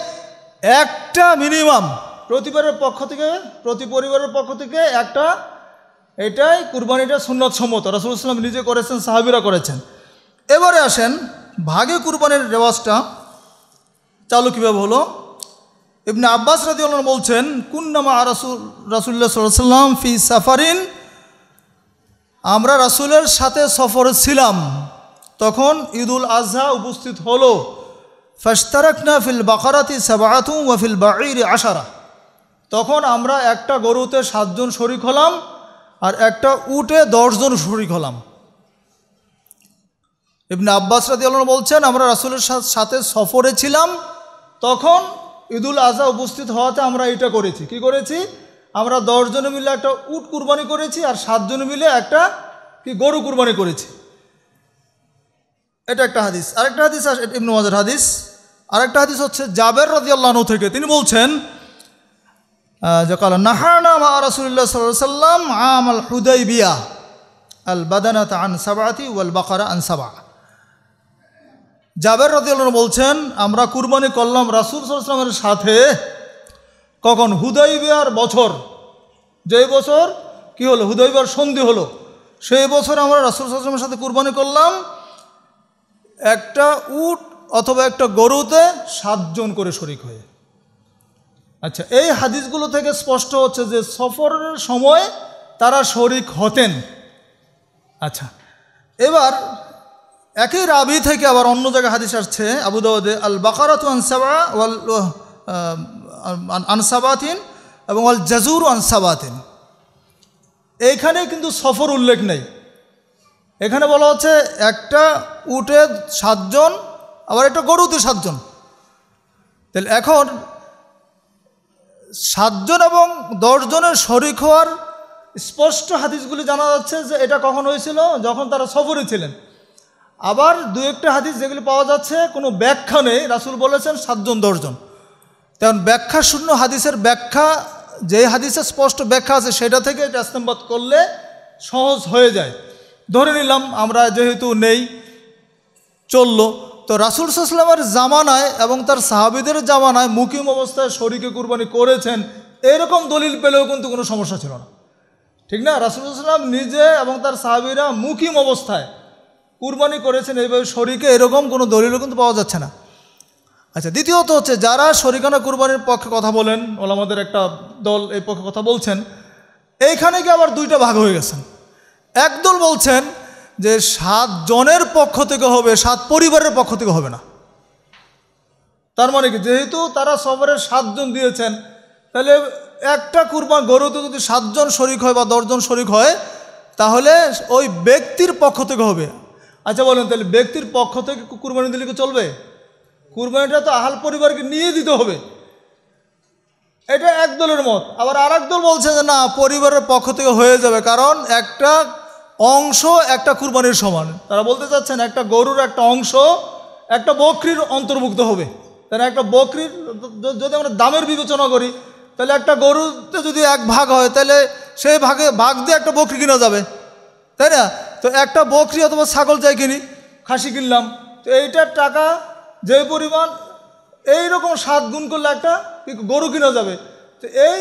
একটা মিনিমাম প্রতিবারের পক্ষ থেকে প্রতি পরিবারের পক্ষ থেকে একটা এটাই কুরবানিটা সুন্নত সম্মত রাসুলসলাম নিজে করেছেন সাহাবিরা করেছেন এবারে আসেন ভাগে কুরবানির রেওয়াজটা চালু কীভাবে হলো ইবনে আব্বাস রাজি বলছেন কুন্নামা রাসুল রাসুল্লাহ সাল্লাম ফি সাফারিন আমরা রাসুলের সাথে সফরে ছিলাম তখন ঈদুল আজহা উপস্থিত হলো ফাস্তারাকনা ফিল বাকারাতি সাবাহাতু ফিল বাঈর আশারা তখন আমরা একটা গরুতে সাতজন শরিক হলাম আর একটা উটে দশজন শরিক হলাম ইবনে আব্বাস রাজি বলছেন আমরা রাসুলের সাথে সফরে ছিলাম তখন ঈদুল আজহা উপস্থিত হওয়াতে আমরা এটা করেছি কি করেছি আমরা দশজনে মিলে একটা উট কুরবানি করেছি আর সাতজনে মিলে একটা কি গরু কুরবানি করেছি এটা একটা হাদিস আরেকটা হাদিস ইবনু হাদিস আরেকটা হাদিস হচ্ছে জাবের রাজিয়াল্লাহ থেকে তিনি বলছেন যে কাল নাহারনাম রাসুল্লাহ সাল্লাম আম আল হুদাই বিয়া আল বাদানাত আন সাবাতি ওয়াল বাকারা আনসাবা জাবের রদিয়াল বলছেন আমরা কুরবানি করলাম রাসুল সালামের সাথে কখন হুদয়বিয়ার বছর যে বছর কি হলো হুদয়বিয়ার সন্ধি হলো সেই বছর আমরা রাসুল সালামের সাথে কুরবানি করলাম একটা উট অথবা একটা গরুতে সাতজন করে শরিক হয়ে আচ্ছা এই হাদিসগুলো থেকে স্পষ্ট হচ্ছে যে সফরের সময় তারা শরিক হতেন আচ্ছা এবার একই রাবি থেকে আবার অন্য জায়গায় হাদিস আসছে আবু আল বাকারাত আনসাবা ওয়াল আনসাবাতিন এবং আল জাজুর আনসাবাতিন এইখানে কিন্তু সফর উল্লেখ নেই এখানে বলা হচ্ছে একটা উটে সাতজন আবার একটা গরুতে সাতজন তাহলে এখন সাতজন এবং দশজনের শরিক হওয়ার স্পষ্ট হাদিসগুলি জানা যাচ্ছে যে এটা কখন হয়েছিল যখন তারা সফরে ছিলেন আবার দু একটা হাদিস যেগুলি পাওয়া যাচ্ছে কোনো ব্যাখ্যা নেই রাসুল বলেছেন সাতজন দশজন তেমন ব্যাখ্যা শূন্য হাদিসের ব্যাখ্যা যে হাদিসের স্পষ্ট ব্যাখ্যা আছে সেটা থেকে রাস্তাম্বাদ করলে সহজ হয়ে যায় ধরে নিলাম আমরা যেহেতু নেই চলল তো রাসুল সাল্লামের জামানায় এবং তার সাহাবিদের জামানায় মুকিম অবস্থায় শরীকে কুরবানি করেছেন এরকম দলিল পেলেও কিন্তু কোনো সমস্যা ছিল না ঠিক না রাসুল সাল্লাম নিজে এবং তার সাহাবিরা মুকিম অবস্থায় কুরবানি করেছেন এইভাবে শরীকে এরকম কোনো দলিল কিন্তু পাওয়া যাচ্ছে না আচ্ছা দ্বিতীয়ত হচ্ছে যারা শরিকানা কুরবানির পক্ষে কথা বলেন ওলামাদের একটা দল এই পক্ষে কথা বলছেন এইখানে কি আবার দুইটা ভাগ হয়ে গেছেন একদল বলছেন যে সাত জনের পক্ষ থেকে হবে সাত পরিবারের পক্ষ থেকে হবে না তার মানে কি যেহেতু তারা সবারের সাতজন দিয়েছেন তাহলে একটা কুরবান গরুতে যদি সাতজন শরিক হয় বা দশজন শরিক হয় তাহলে ওই ব্যক্তির পক্ষ থেকে হবে আচ্ছা বলুন তাহলে ব্যক্তির পক্ষ থেকে কুরবানি দিলে কি চলবে কুরবানিটা তো আহাল পরিবারকে নিয়ে দিতে হবে এটা এক দলের মত আবার আর দল বলছে যে না পরিবারের পক্ষ থেকে হয়ে যাবে কারণ একটা অংশ একটা কুরবানির সমান তারা বলতে চাচ্ছেন একটা গরুর একটা অংশ একটা বকরির অন্তর্ভুক্ত হবে তাহলে একটা বকরির যদি আমরা দামের বিবেচনা করি তাহলে একটা গরুতে যদি এক ভাগ হয় তাহলে সেই ভাগে ভাগ দিয়ে একটা বকরি কিনা যাবে তাই না তো একটা বকরি অথবা ছাগল যাই কিনি খাসি কিনলাম তো এইটার টাকা যে পরিমাণ এই রকম সাত গুণ করলে একটা গরু কিনা যাবে তো এই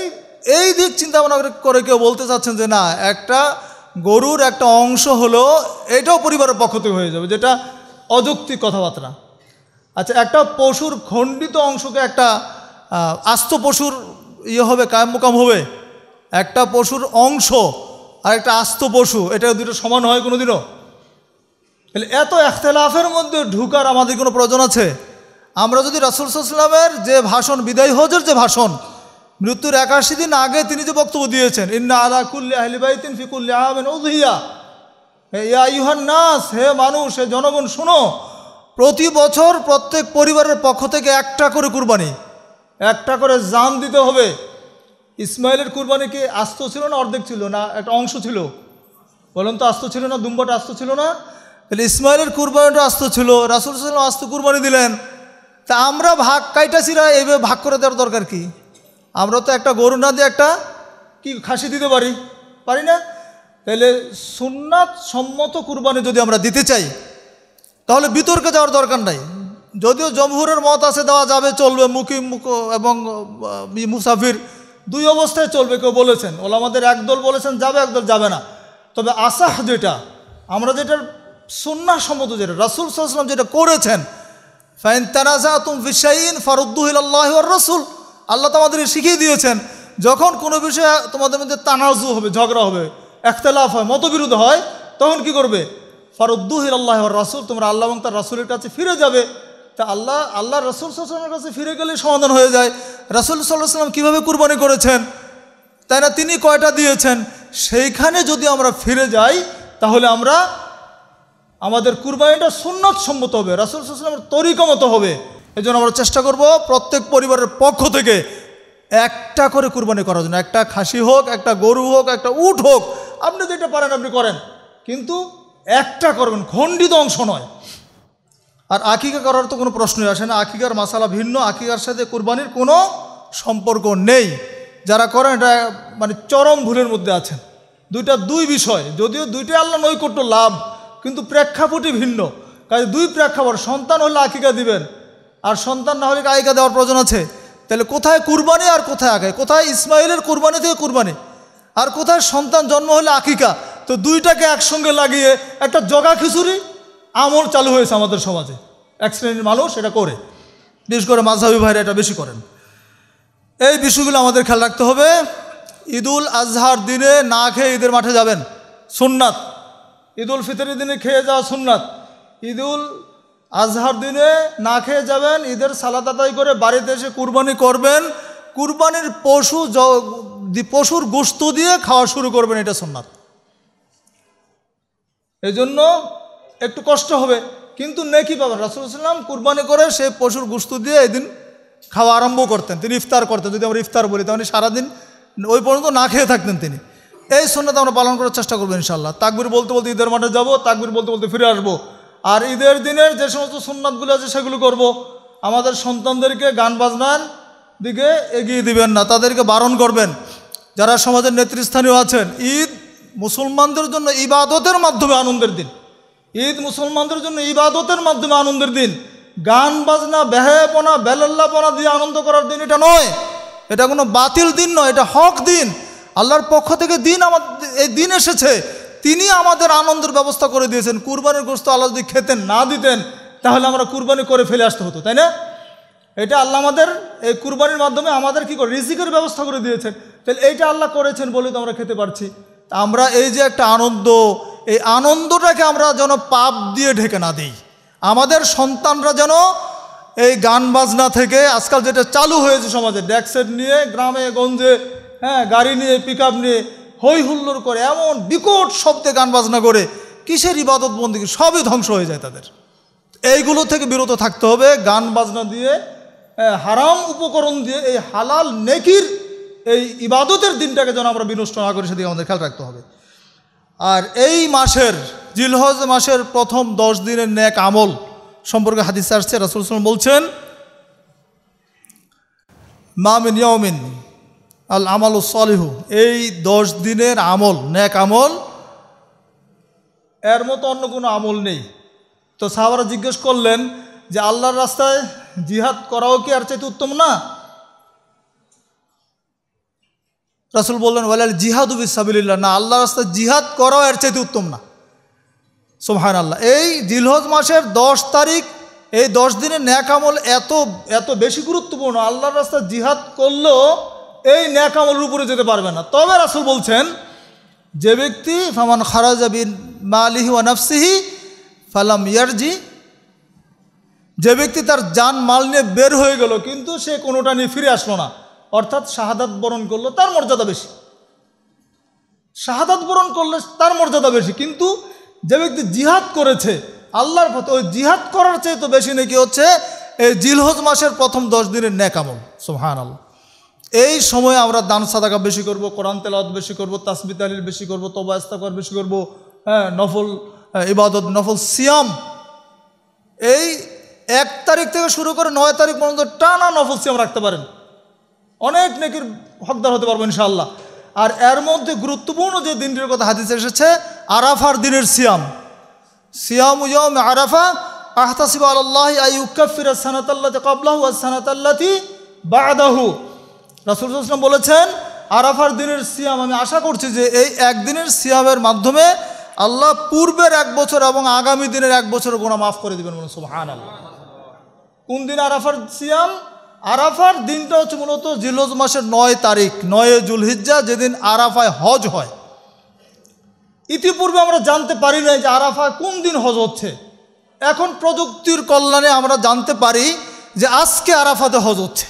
এই দিক চিন্তা ভাবনা করে কেউ বলতে চাচ্ছেন যে না একটা গরুর একটা অংশ হলো এটাও পরিবারের পক্ষ থেকে হয়ে যাবে যেটা অযৌক্তিক কথাবার্তা আচ্ছা একটা পশুর খণ্ডিত অংশকে একটা আস্ত পশুর ইয়ে হবে কায়ম মোকাম হবে একটা পশুর অংশ আর একটা আস্ত পশু এটা দুটো সমান হয় কোনো দিনও তাহলে এত এখতলাফের মধ্যে ঢুকার আমাদের কোনো প্রয়োজন আছে আমরা যদি রাসুল সাল্লামের যে ভাষণ বিদায় হজের যে ভাষণ মৃত্যুর একাশি দিন আগে তিনি যে বক্তব্য দিয়েছেন ইন্না আলা কুল্লি আহলিবাইতিন ফিকুল্লি আহমেন উদহিয়া হে ইয়া ইহান নাস হে মানুষ হে জনগণ শোনো প্রতি বছর প্রত্যেক পরিবারের পক্ষ থেকে একটা করে কুরবানি একটা করে জান দিতে হবে ইসমাইলের কুরবানি কি আস্ত ছিল না অর্ধেক ছিল না একটা অংশ ছিল বলেন তো আস্ত ছিল না দুম্বাটা আস্ত ছিল না তাহলে ইসমাইলের কুরবানিটা আস্ত ছিল রাসুল সাল্লাম আস্ত কুরবানি দিলেন তা আমরা ভাগ কাইটাছিরা এইভাবে ভাগ করে দেওয়ার দরকার কি আমরা তো একটা গরু না দিয়ে একটা কি খাসি দিতে পারি পারি না তাহলে সুন্নাত সম্মত কুরবানি যদি আমরা দিতে চাই তাহলে বিতর্কে যাওয়ার দরকার নাই যদিও জমহুরের মত আছে দেওয়া যাবে চলবে মুখী মুখ এবং মুসাফির দুই অবস্থায় চলবে কেউ বলেছেন ওলা আমাদের একদল বলেছেন যাবে একদল যাবে না তবে আসাহ যেটা আমরা যেটা সুন্না সম্মত যেটা রাসুল সাল্লাম যেটা করেছেন ফাইন তানাজা তুম ফিসাইন ফারুদ্দুহিল আল্লাহ রসুল আল্লাহ তোমাদের শিখিয়ে দিয়েছেন যখন কোনো বিষয়ে তোমাদের মধ্যে তানাজু হবে ঝগড়া হবে একতলাফ হয় মতবিরোধ হয় তখন কি করবে ফারুদ্দুহিল আল্লাহ রাসুল তোমরা আল্লাহ এবং তার রাসুলের কাছে ফিরে যাবে তা আল্লাহ আল্লাহ রসুল সাল্লামের কাছে ফিরে গেলে সমাধান হয়ে যায় রসুল সাল্লাহ সাল্লাম কীভাবে কুরবানি করেছেন তাই না তিনি কয়টা দিয়েছেন সেইখানে যদি আমরা ফিরে যাই তাহলে আমরা আমাদের কুরবানিটা সুন্নত সম্মত হবে রাসুল সাল্লামের তরিকা মতো হবে এই জন্য আমরা চেষ্টা করব প্রত্যেক পরিবারের পক্ষ থেকে একটা করে কুরবানি করার জন্য একটা খাসি হোক একটা গরু হোক একটা উট হোক আপনি যেটা পারেন আপনি করেন কিন্তু একটা করবেন খণ্ডিত অংশ নয় আর আকিকা করার তো কোনো প্রশ্নই আসে না আকিকার মাসালা ভিন্ন আকিকার সাথে কুরবানির কোনো সম্পর্ক নেই যারা করেন এটা মানে চরম ভুলের মধ্যে আছেন দুইটা দুই বিষয় যদিও দুইটাই আল্লাহ নৈকট্য লাভ কিন্তু প্রেক্ষাপটই ভিন্ন কাজে দুই প্রেক্ষাপট সন্তান হলে আকিকা দিবেন আর সন্তান না হলে আকিকা দেওয়ার প্রয়োজন আছে তাহলে কোথায় কুরবানি আর কোথায় আঁকায় কোথায় ইসমাইলের কুরবানি থেকে কুরবানি আর কোথায় সন্তান জন্ম হলে আকিকা তো দুইটাকে একসঙ্গে লাগিয়ে একটা জগা খিচুড়ি আমল চালু হয়েছে আমাদের সমাজে এক শ্রেণীর মানুষ এটা করে বিশেষ করে মাঝহাবি ভাইরা এটা বেশি করেন এই বিষয়গুলো আমাদের খেয়াল রাখতে হবে ঈদুল আজহার দিনে না খেয়ে ঈদের মাঠে যাবেন সুন্নাত ঈদুল ফিতরের দিনে খেয়ে যাওয়া সুন্নাত ঈদুল আজহার দিনে না খেয়ে যাবেন ঈদের সালাদ আদায় করে বাড়িতে এসে কুরবানি করবেন কুরবানির পশু পশুর গোস্ত দিয়ে খাওয়া শুরু করবেন এটা সুন্নাত এই জন্য একটু কষ্ট হবে কিন্তু নেকি পাবেন রাসুলাম কুরবানি করে সে পশুর গুস্তু দিয়ে এদিন খাওয়া আরম্ভ করতেন তিনি ইফতার করতেন যদি আমরা ইফতার বলি তাহলে সারাদিন ওই পর্যন্ত না খেয়ে থাকতেন তিনি এই সন্ন্যতা আমরা পালন করার চেষ্টা করবো ইনশাল্লাহ তাকবির বলতে বলতে ঈদের মাঠে যাবো তাকবির বলতে বলতে ফিরে আসবো আর ঈদের দিনের যে সমস্ত সুন্নাতগুলো আছে সেগুলো করব। আমাদের সন্তানদেরকে গান বাজনার দিকে এগিয়ে দিবেন না তাদেরকে বারণ করবেন যারা সমাজের নেতৃস্থানীয় আছেন ঈদ মুসলমানদের জন্য ইবাদতের মাধ্যমে আনন্দের দিন ঈদ মুসলমানদের জন্য ইবাদতের মাধ্যমে আনন্দের দিন গান বাজনা বেহায়াপনা বেলাল্লাপনা দিয়ে আনন্দ করার দিন এটা নয় এটা কোনো বাতিল দিন নয় এটা হক দিন আল্লাহর পক্ষ থেকে দিন আমাদের এই দিন এসেছে তিনি আমাদের আনন্দের ব্যবস্থা করে দিয়েছেন কুরবানির গ্রস্ত আল্লাহ যদি খেতেন না দিতেন তাহলে আমরা কুরবানি করে ফেলে আসতে হতো তাই না এটা আল্লাহ আমাদের এই কুরবানির মাধ্যমে আমাদের কী করে রিজিকের ব্যবস্থা করে দিয়েছেন তাহলে এইটা আল্লাহ করেছেন বলে তো আমরা খেতে পারছি আমরা এই যে একটা আনন্দ এই আনন্দটাকে আমরা যেন পাপ দিয়ে ঢেকে না দিই আমাদের সন্তানরা যেন এই গান বাজনা থেকে আজকাল যেটা চালু হয়েছে সমাজে ড্যাক্সেট নিয়ে গ্রামে গঞ্জে হ্যাঁ গাড়ি নিয়ে পিক নিয়ে হৈ হুল্লোর করে এমন বিকট শব্দে গান বাজনা করে কিসের ইবাদত বন্দী সবই ধ্বংস হয়ে যায় তাদের এইগুলো থেকে বিরত থাকতে হবে গান বাজনা দিয়ে হ্যাঁ, হারাম উপকরণ দিয়ে এই হালাল নেকির এই ইবাদতের দিনটাকে যেন আমরা বিনষ্ট না করি সেদিকে আমাদের খেয়াল রাখতে হবে আর এই মাসের জিলহজ মাসের প্রথম দশ দিনের ন্যাক আমল সম্পর্কে হাদিস আসছে রাসুল সালাম বলছেন মামিন ইয়মিন আল আমাল সলিহু এই দশ দিনের আমল ন্যাক আমল এর মতো অন্য কোনো আমল নেই তো সাহাবারা জিজ্ঞেস করলেন যে আল্লাহর রাস্তায় জিহাদ করাও কি আর চাইতে উত্তম না রাসুল বললেন ওয়ালাল জিহাদু বিসাবিল্লা না আল্লাহ রাস্তা জিহাদ করাও এর চাইতে উত্তম না সোহান আল্লাহ এই জিলহজ মাসের দশ তারিখ এই দশ দিনের ন্যাকামল এত এত বেশি গুরুত্বপূর্ণ আল্লাহর রাস্তা জিহাদ করলেও এই ন্যাকামলের উপরে যেতে পারবে না তবে রাসুল বলছেন যে ব্যক্তি ফামান খারাজাবিন মালিহি ওয়া নাফসিহি ফালাম ইয়ারজি যে ব্যক্তি তার যান মাল নিয়ে বের হয়ে গেল কিন্তু সে কোনোটা নিয়ে ফিরে আসলো না অর্থাৎ শাহাদাত বরণ করলো তার মর্যাদা বেশি শাহাদাত বরণ করলে তার মর্যাদা বেশি কিন্তু যে ব্যক্তি জিহাদ করেছে আল্লাহর পথে ওই জিহাদ করার চেয়ে তো বেশি নাকি হচ্ছে এই জিলহজ মাসের প্রথম দশ দিনের ন্যাকামল সোহান আল্লাহ এই সময়ে আমরা দান সাদাকা বেশি করব কোরআন তেলাওয়াত বেশি করব তাসবিত আলীর বেশি করব তবা ইস্তাকর বেশি করব হ্যাঁ নফল ইবাদত নফল সিয়াম এই এক তারিখ থেকে শুরু করে নয় তারিখ পর্যন্ত টানা নফল সিয়াম রাখতে পারেন অনেক নেকির হকদার হতে পারবো ইনশাল্লাহ আর এর মধ্যে গুরুত্বপূর্ণ যে দিনটির কথা হাদিসে এসেছে আরাফার দিনের সিয়াম সিয়াম ইয়ম আরাফা আহতাসিব আল্লাহ আইউকাফির সানাতাল্লাতে কবলাহু আর সানাতাল্লাতি বাদাহু রাসুল ইসলাম বলেছেন আরাফার দিনের সিয়াম আমি আশা করছি যে এই একদিনের সিয়ামের মাধ্যমে আল্লাহ পূর্বের এক বছর এবং আগামী দিনের এক বছর গোনা মাফ করে দেবেন মনে হান আল্লাহ কোন দিন আরাফার সিয়াম আরাফার দিনটা হচ্ছে মূলত জিলজ মাসের নয় তারিখ নয়ে জুলহিজ্জা যেদিন আরাফায় হজ হয় ইতিপূর্বে আমরা জানতে পারি না যে আরাফায় কোন দিন হজ হচ্ছে এখন প্রযুক্তির কল্যাণে আমরা জানতে পারি যে আজকে আরাফাতে হজ হচ্ছে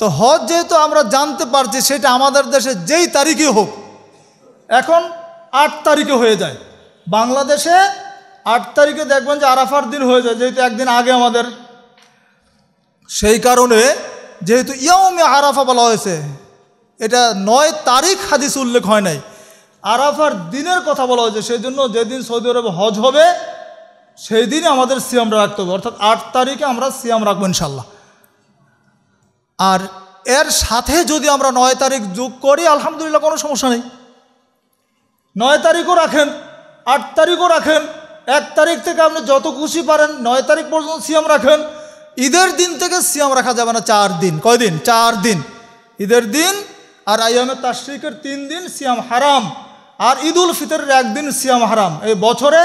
তো হজ যেহেতু আমরা জানতে পারছি সেটা আমাদের দেশে যেই তারিখে হোক এখন আট তারিখে হয়ে যায় বাংলাদেশে আট তারিখে দেখবেন যে আরাফার দিন হয়ে যায় যেহেতু একদিন আগে আমাদের সেই কারণে যেহেতু ইয়মে আরাফা বলা হয়েছে এটা নয় তারিখ হাদিস উল্লেখ হয় নাই আরাফার দিনের কথা বলা হয়েছে সেই জন্য যেদিন সৌদি আরবে হজ হবে সেই দিন আমাদের সিয়াম রাখতে হবে অর্থাৎ আট তারিখে আমরা সিয়াম রাখবো ইনশাল্লাহ আর এর সাথে যদি আমরা নয় তারিখ যোগ করি আলহামদুলিল্লাহ কোনো সমস্যা নেই নয় তারিখও রাখেন আট তারিখও রাখেন এক তারিখ থেকে আপনি যত খুশি পারেন নয় তারিখ পর্যন্ত সিয়াম রাখেন ঈদের দিন থেকে সিয়াম রাখা যাবে না চার দিন কয়দিন চার দিন ঈদের দিন আর আইয়ামে তাশ্রিকের তিন দিন সিয়াম হারাম আর ঈদ উল ফিতরের একদিন সিয়াম হারাম এই বছরে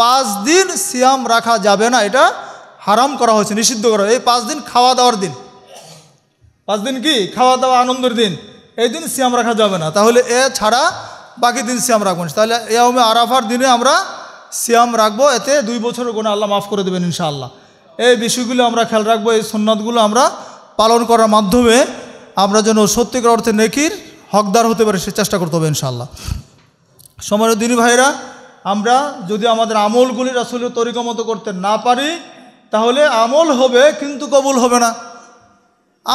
পাঁচ দিন সিয়াম রাখা যাবে না এটা হারাম করা হয়েছে নিষিদ্ধ করা এই পাঁচ দিন খাওয়া দাওয়ার দিন পাঁচ দিন কি খাওয়া দাওয়া আনন্দের দিন এই দিন সিয়াম রাখা যাবে না তাহলে এ ছাড়া বাকি দিন সিয়াম রাখবেন তাহলে এ আরাফার দিনে আমরা সিয়াম রাখবো এতে দুই বছরের গোনা আল্লাহ মাফ করে দেবেন ইনশাআল্লাহ এই বিষয়গুলো আমরা খেয়াল রাখবো এই সন্ন্যাদগুলো আমরা পালন করার মাধ্যমে আমরা যেন সত্যিকার অর্থে নেকির হকদার হতে পারি সে চেষ্টা করতে হবে ইনশাল্লাহ সময়ের দিনী ভাইরা আমরা যদি আমাদের আমলগুলি আসলে তরিকা মতো করতে না পারি তাহলে আমল হবে কিন্তু কবুল হবে না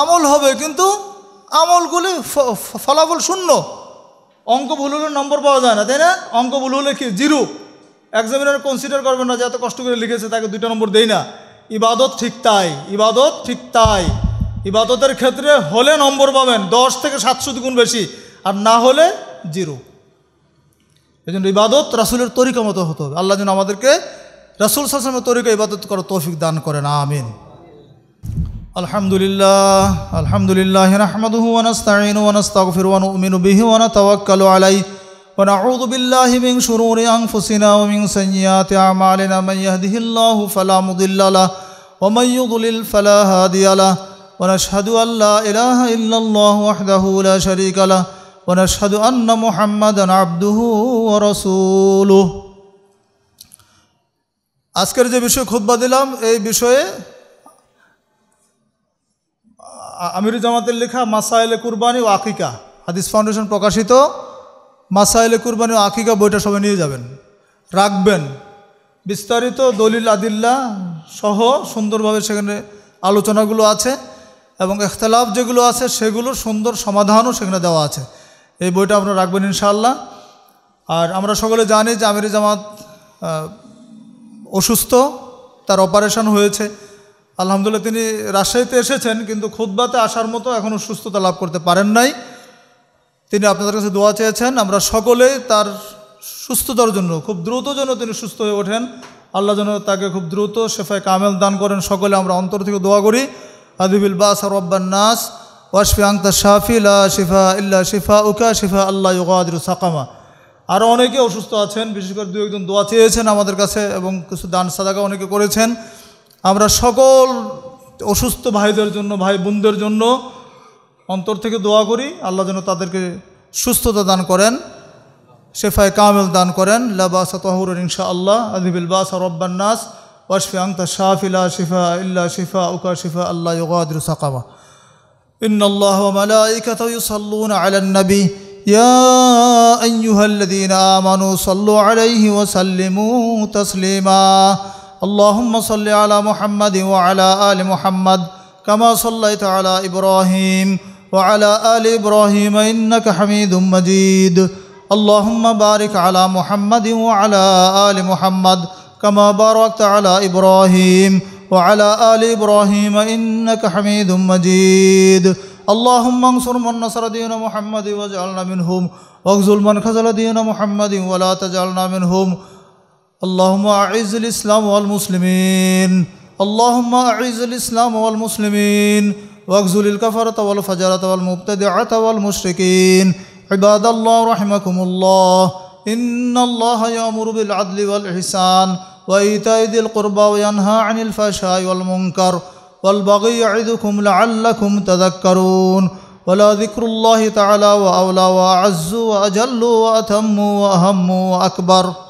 আমল হবে কিন্তু আমলগুলি ফলাফল শূন্য অঙ্ক ভুল হলে নম্বর পাওয়া যায় না তাই না অঙ্ক ভুল হলে কি জিরো এক্সামিনার কনসিডার করবেন না যে এত কষ্ট করে লিখেছে তাকে দুইটা নম্বর দেই না ইবাদত ঠিক তাই ইবাদত ঠিক তাই ইবাদতের ক্ষেত্রে হলে নম্বর পাবেন দশ থেকে সাতশো গুণ বেশি আর না হলে জিরো এই জন্য ইবাদত রাসুলের তরিকা মতো হতে হবে আল্লাহ যেন আমাদেরকে রাসুল সাসমের তরিকা ইবাদত করার তৌফিক দান করেন আমিন আলহামদুলিল্লাহ আলহামদুলিল্লাহ ونعوذ بالله من شرور أنفسنا ومن سيئات أعمالنا من يهده الله فلا مضل له ومن يضلل فلا هادي له ونشهد أن لا إله إلا الله وحده لا شريك له ونشهد أن محمد عبده ورسوله আজকের যে বিষয়ে খুদ্া দিলাম এই বিষয়ে আমির জামাতের লেখা মাসাইলে কুরবানি ও আকিকা হাদিস ফাউন্ডেশন প্রকাশিত মাসাইলে কুরবানি আকিকা বইটা সবাই নিয়ে যাবেন রাখবেন বিস্তারিত দলিল আদিল্লা সহ সুন্দরভাবে সেখানে আলোচনাগুলো আছে এবং এখতলাফ যেগুলো আছে সেগুলো সুন্দর সমাধানও সেখানে দেওয়া আছে এই বইটা আপনারা রাখবেন ইনশাআল্লাহ আর আমরা সকলে জানি যে আমির জামাত অসুস্থ তার অপারেশন হয়েছে আলহামদুলিল্লাহ তিনি রাজশাহীতে এসেছেন কিন্তু খুদ্বাতে আসার মতো এখনও সুস্থতা লাভ করতে পারেন নাই তিনি আপনাদের কাছে দোয়া চেয়েছেন আমরা সকলে তার সুস্থতার জন্য খুব দ্রুত যেন তিনি সুস্থ হয়ে ওঠেন আল্লাহ যেন তাকে খুব দ্রুত শেফায় কামেল দান করেন সকলে আমরা অন্তর থেকে দোয়া করি আদিবিল বাস আর রব্বান নাস ওয়াশফি আংতা শাফি লা শিফা ইল্লা শিফা উকা শিফা আল্লাহ ইউকাদির সাকামা আরও অনেকে অসুস্থ আছেন বিশেষ করে দু একজন দোয়া চেয়েছেন আমাদের কাছে এবং কিছু দান সাদাকা অনেকে করেছেন আমরা সকল অসুস্থ ভাইদের জন্য ভাই বোনদের জন্য অন্তর থেকে দোয়া করি আল্লাহ যেন তাদেরকে সুস্থতা দান করেন শেফায় কামেল দান করেন লাবাসা তহর ইনশা আল্লাহ আদিবিল বাসা রব্বান্নাস ওয়াশফি আংতা শাহিলা শিফা ইল্লা শিফা উকা শিফা আল্লাহ ইউকাদির সাকামা ان الله وملائكته يصلون على النبي يا ايها الذين امنوا صلوا عليه وسلموا تسليما اللهم صل على محمد وعلى ال محمد كما صليت على ابراهيم وعلى آل إبراهيم إنك حميد مجيد اللهم بارك على محمد وعلى آل محمد كما باركت على إبراهيم وعلى آل إبراهيم إنك حميد مجيد اللهم انصر من نصر دين محمد واجعلنا منهم واغزل من خزل دين محمد ولا تجعلنا منهم اللهم أعز الإسلام والمسلمين اللهم أعز الإسلام والمسلمين واغزل الكفرة والفجرة والمبتدعة والمشركين عباد الله رحمكم الله إن الله يأمر بالعدل والإحسان وإيتاء ذي القربى وينهى عن الفحشاء والمنكر والبغي يعظكم لعلكم تذكرون ولا ذكر الله تعالى وأولى وأعز وأجل وأتم وأهم وأكبر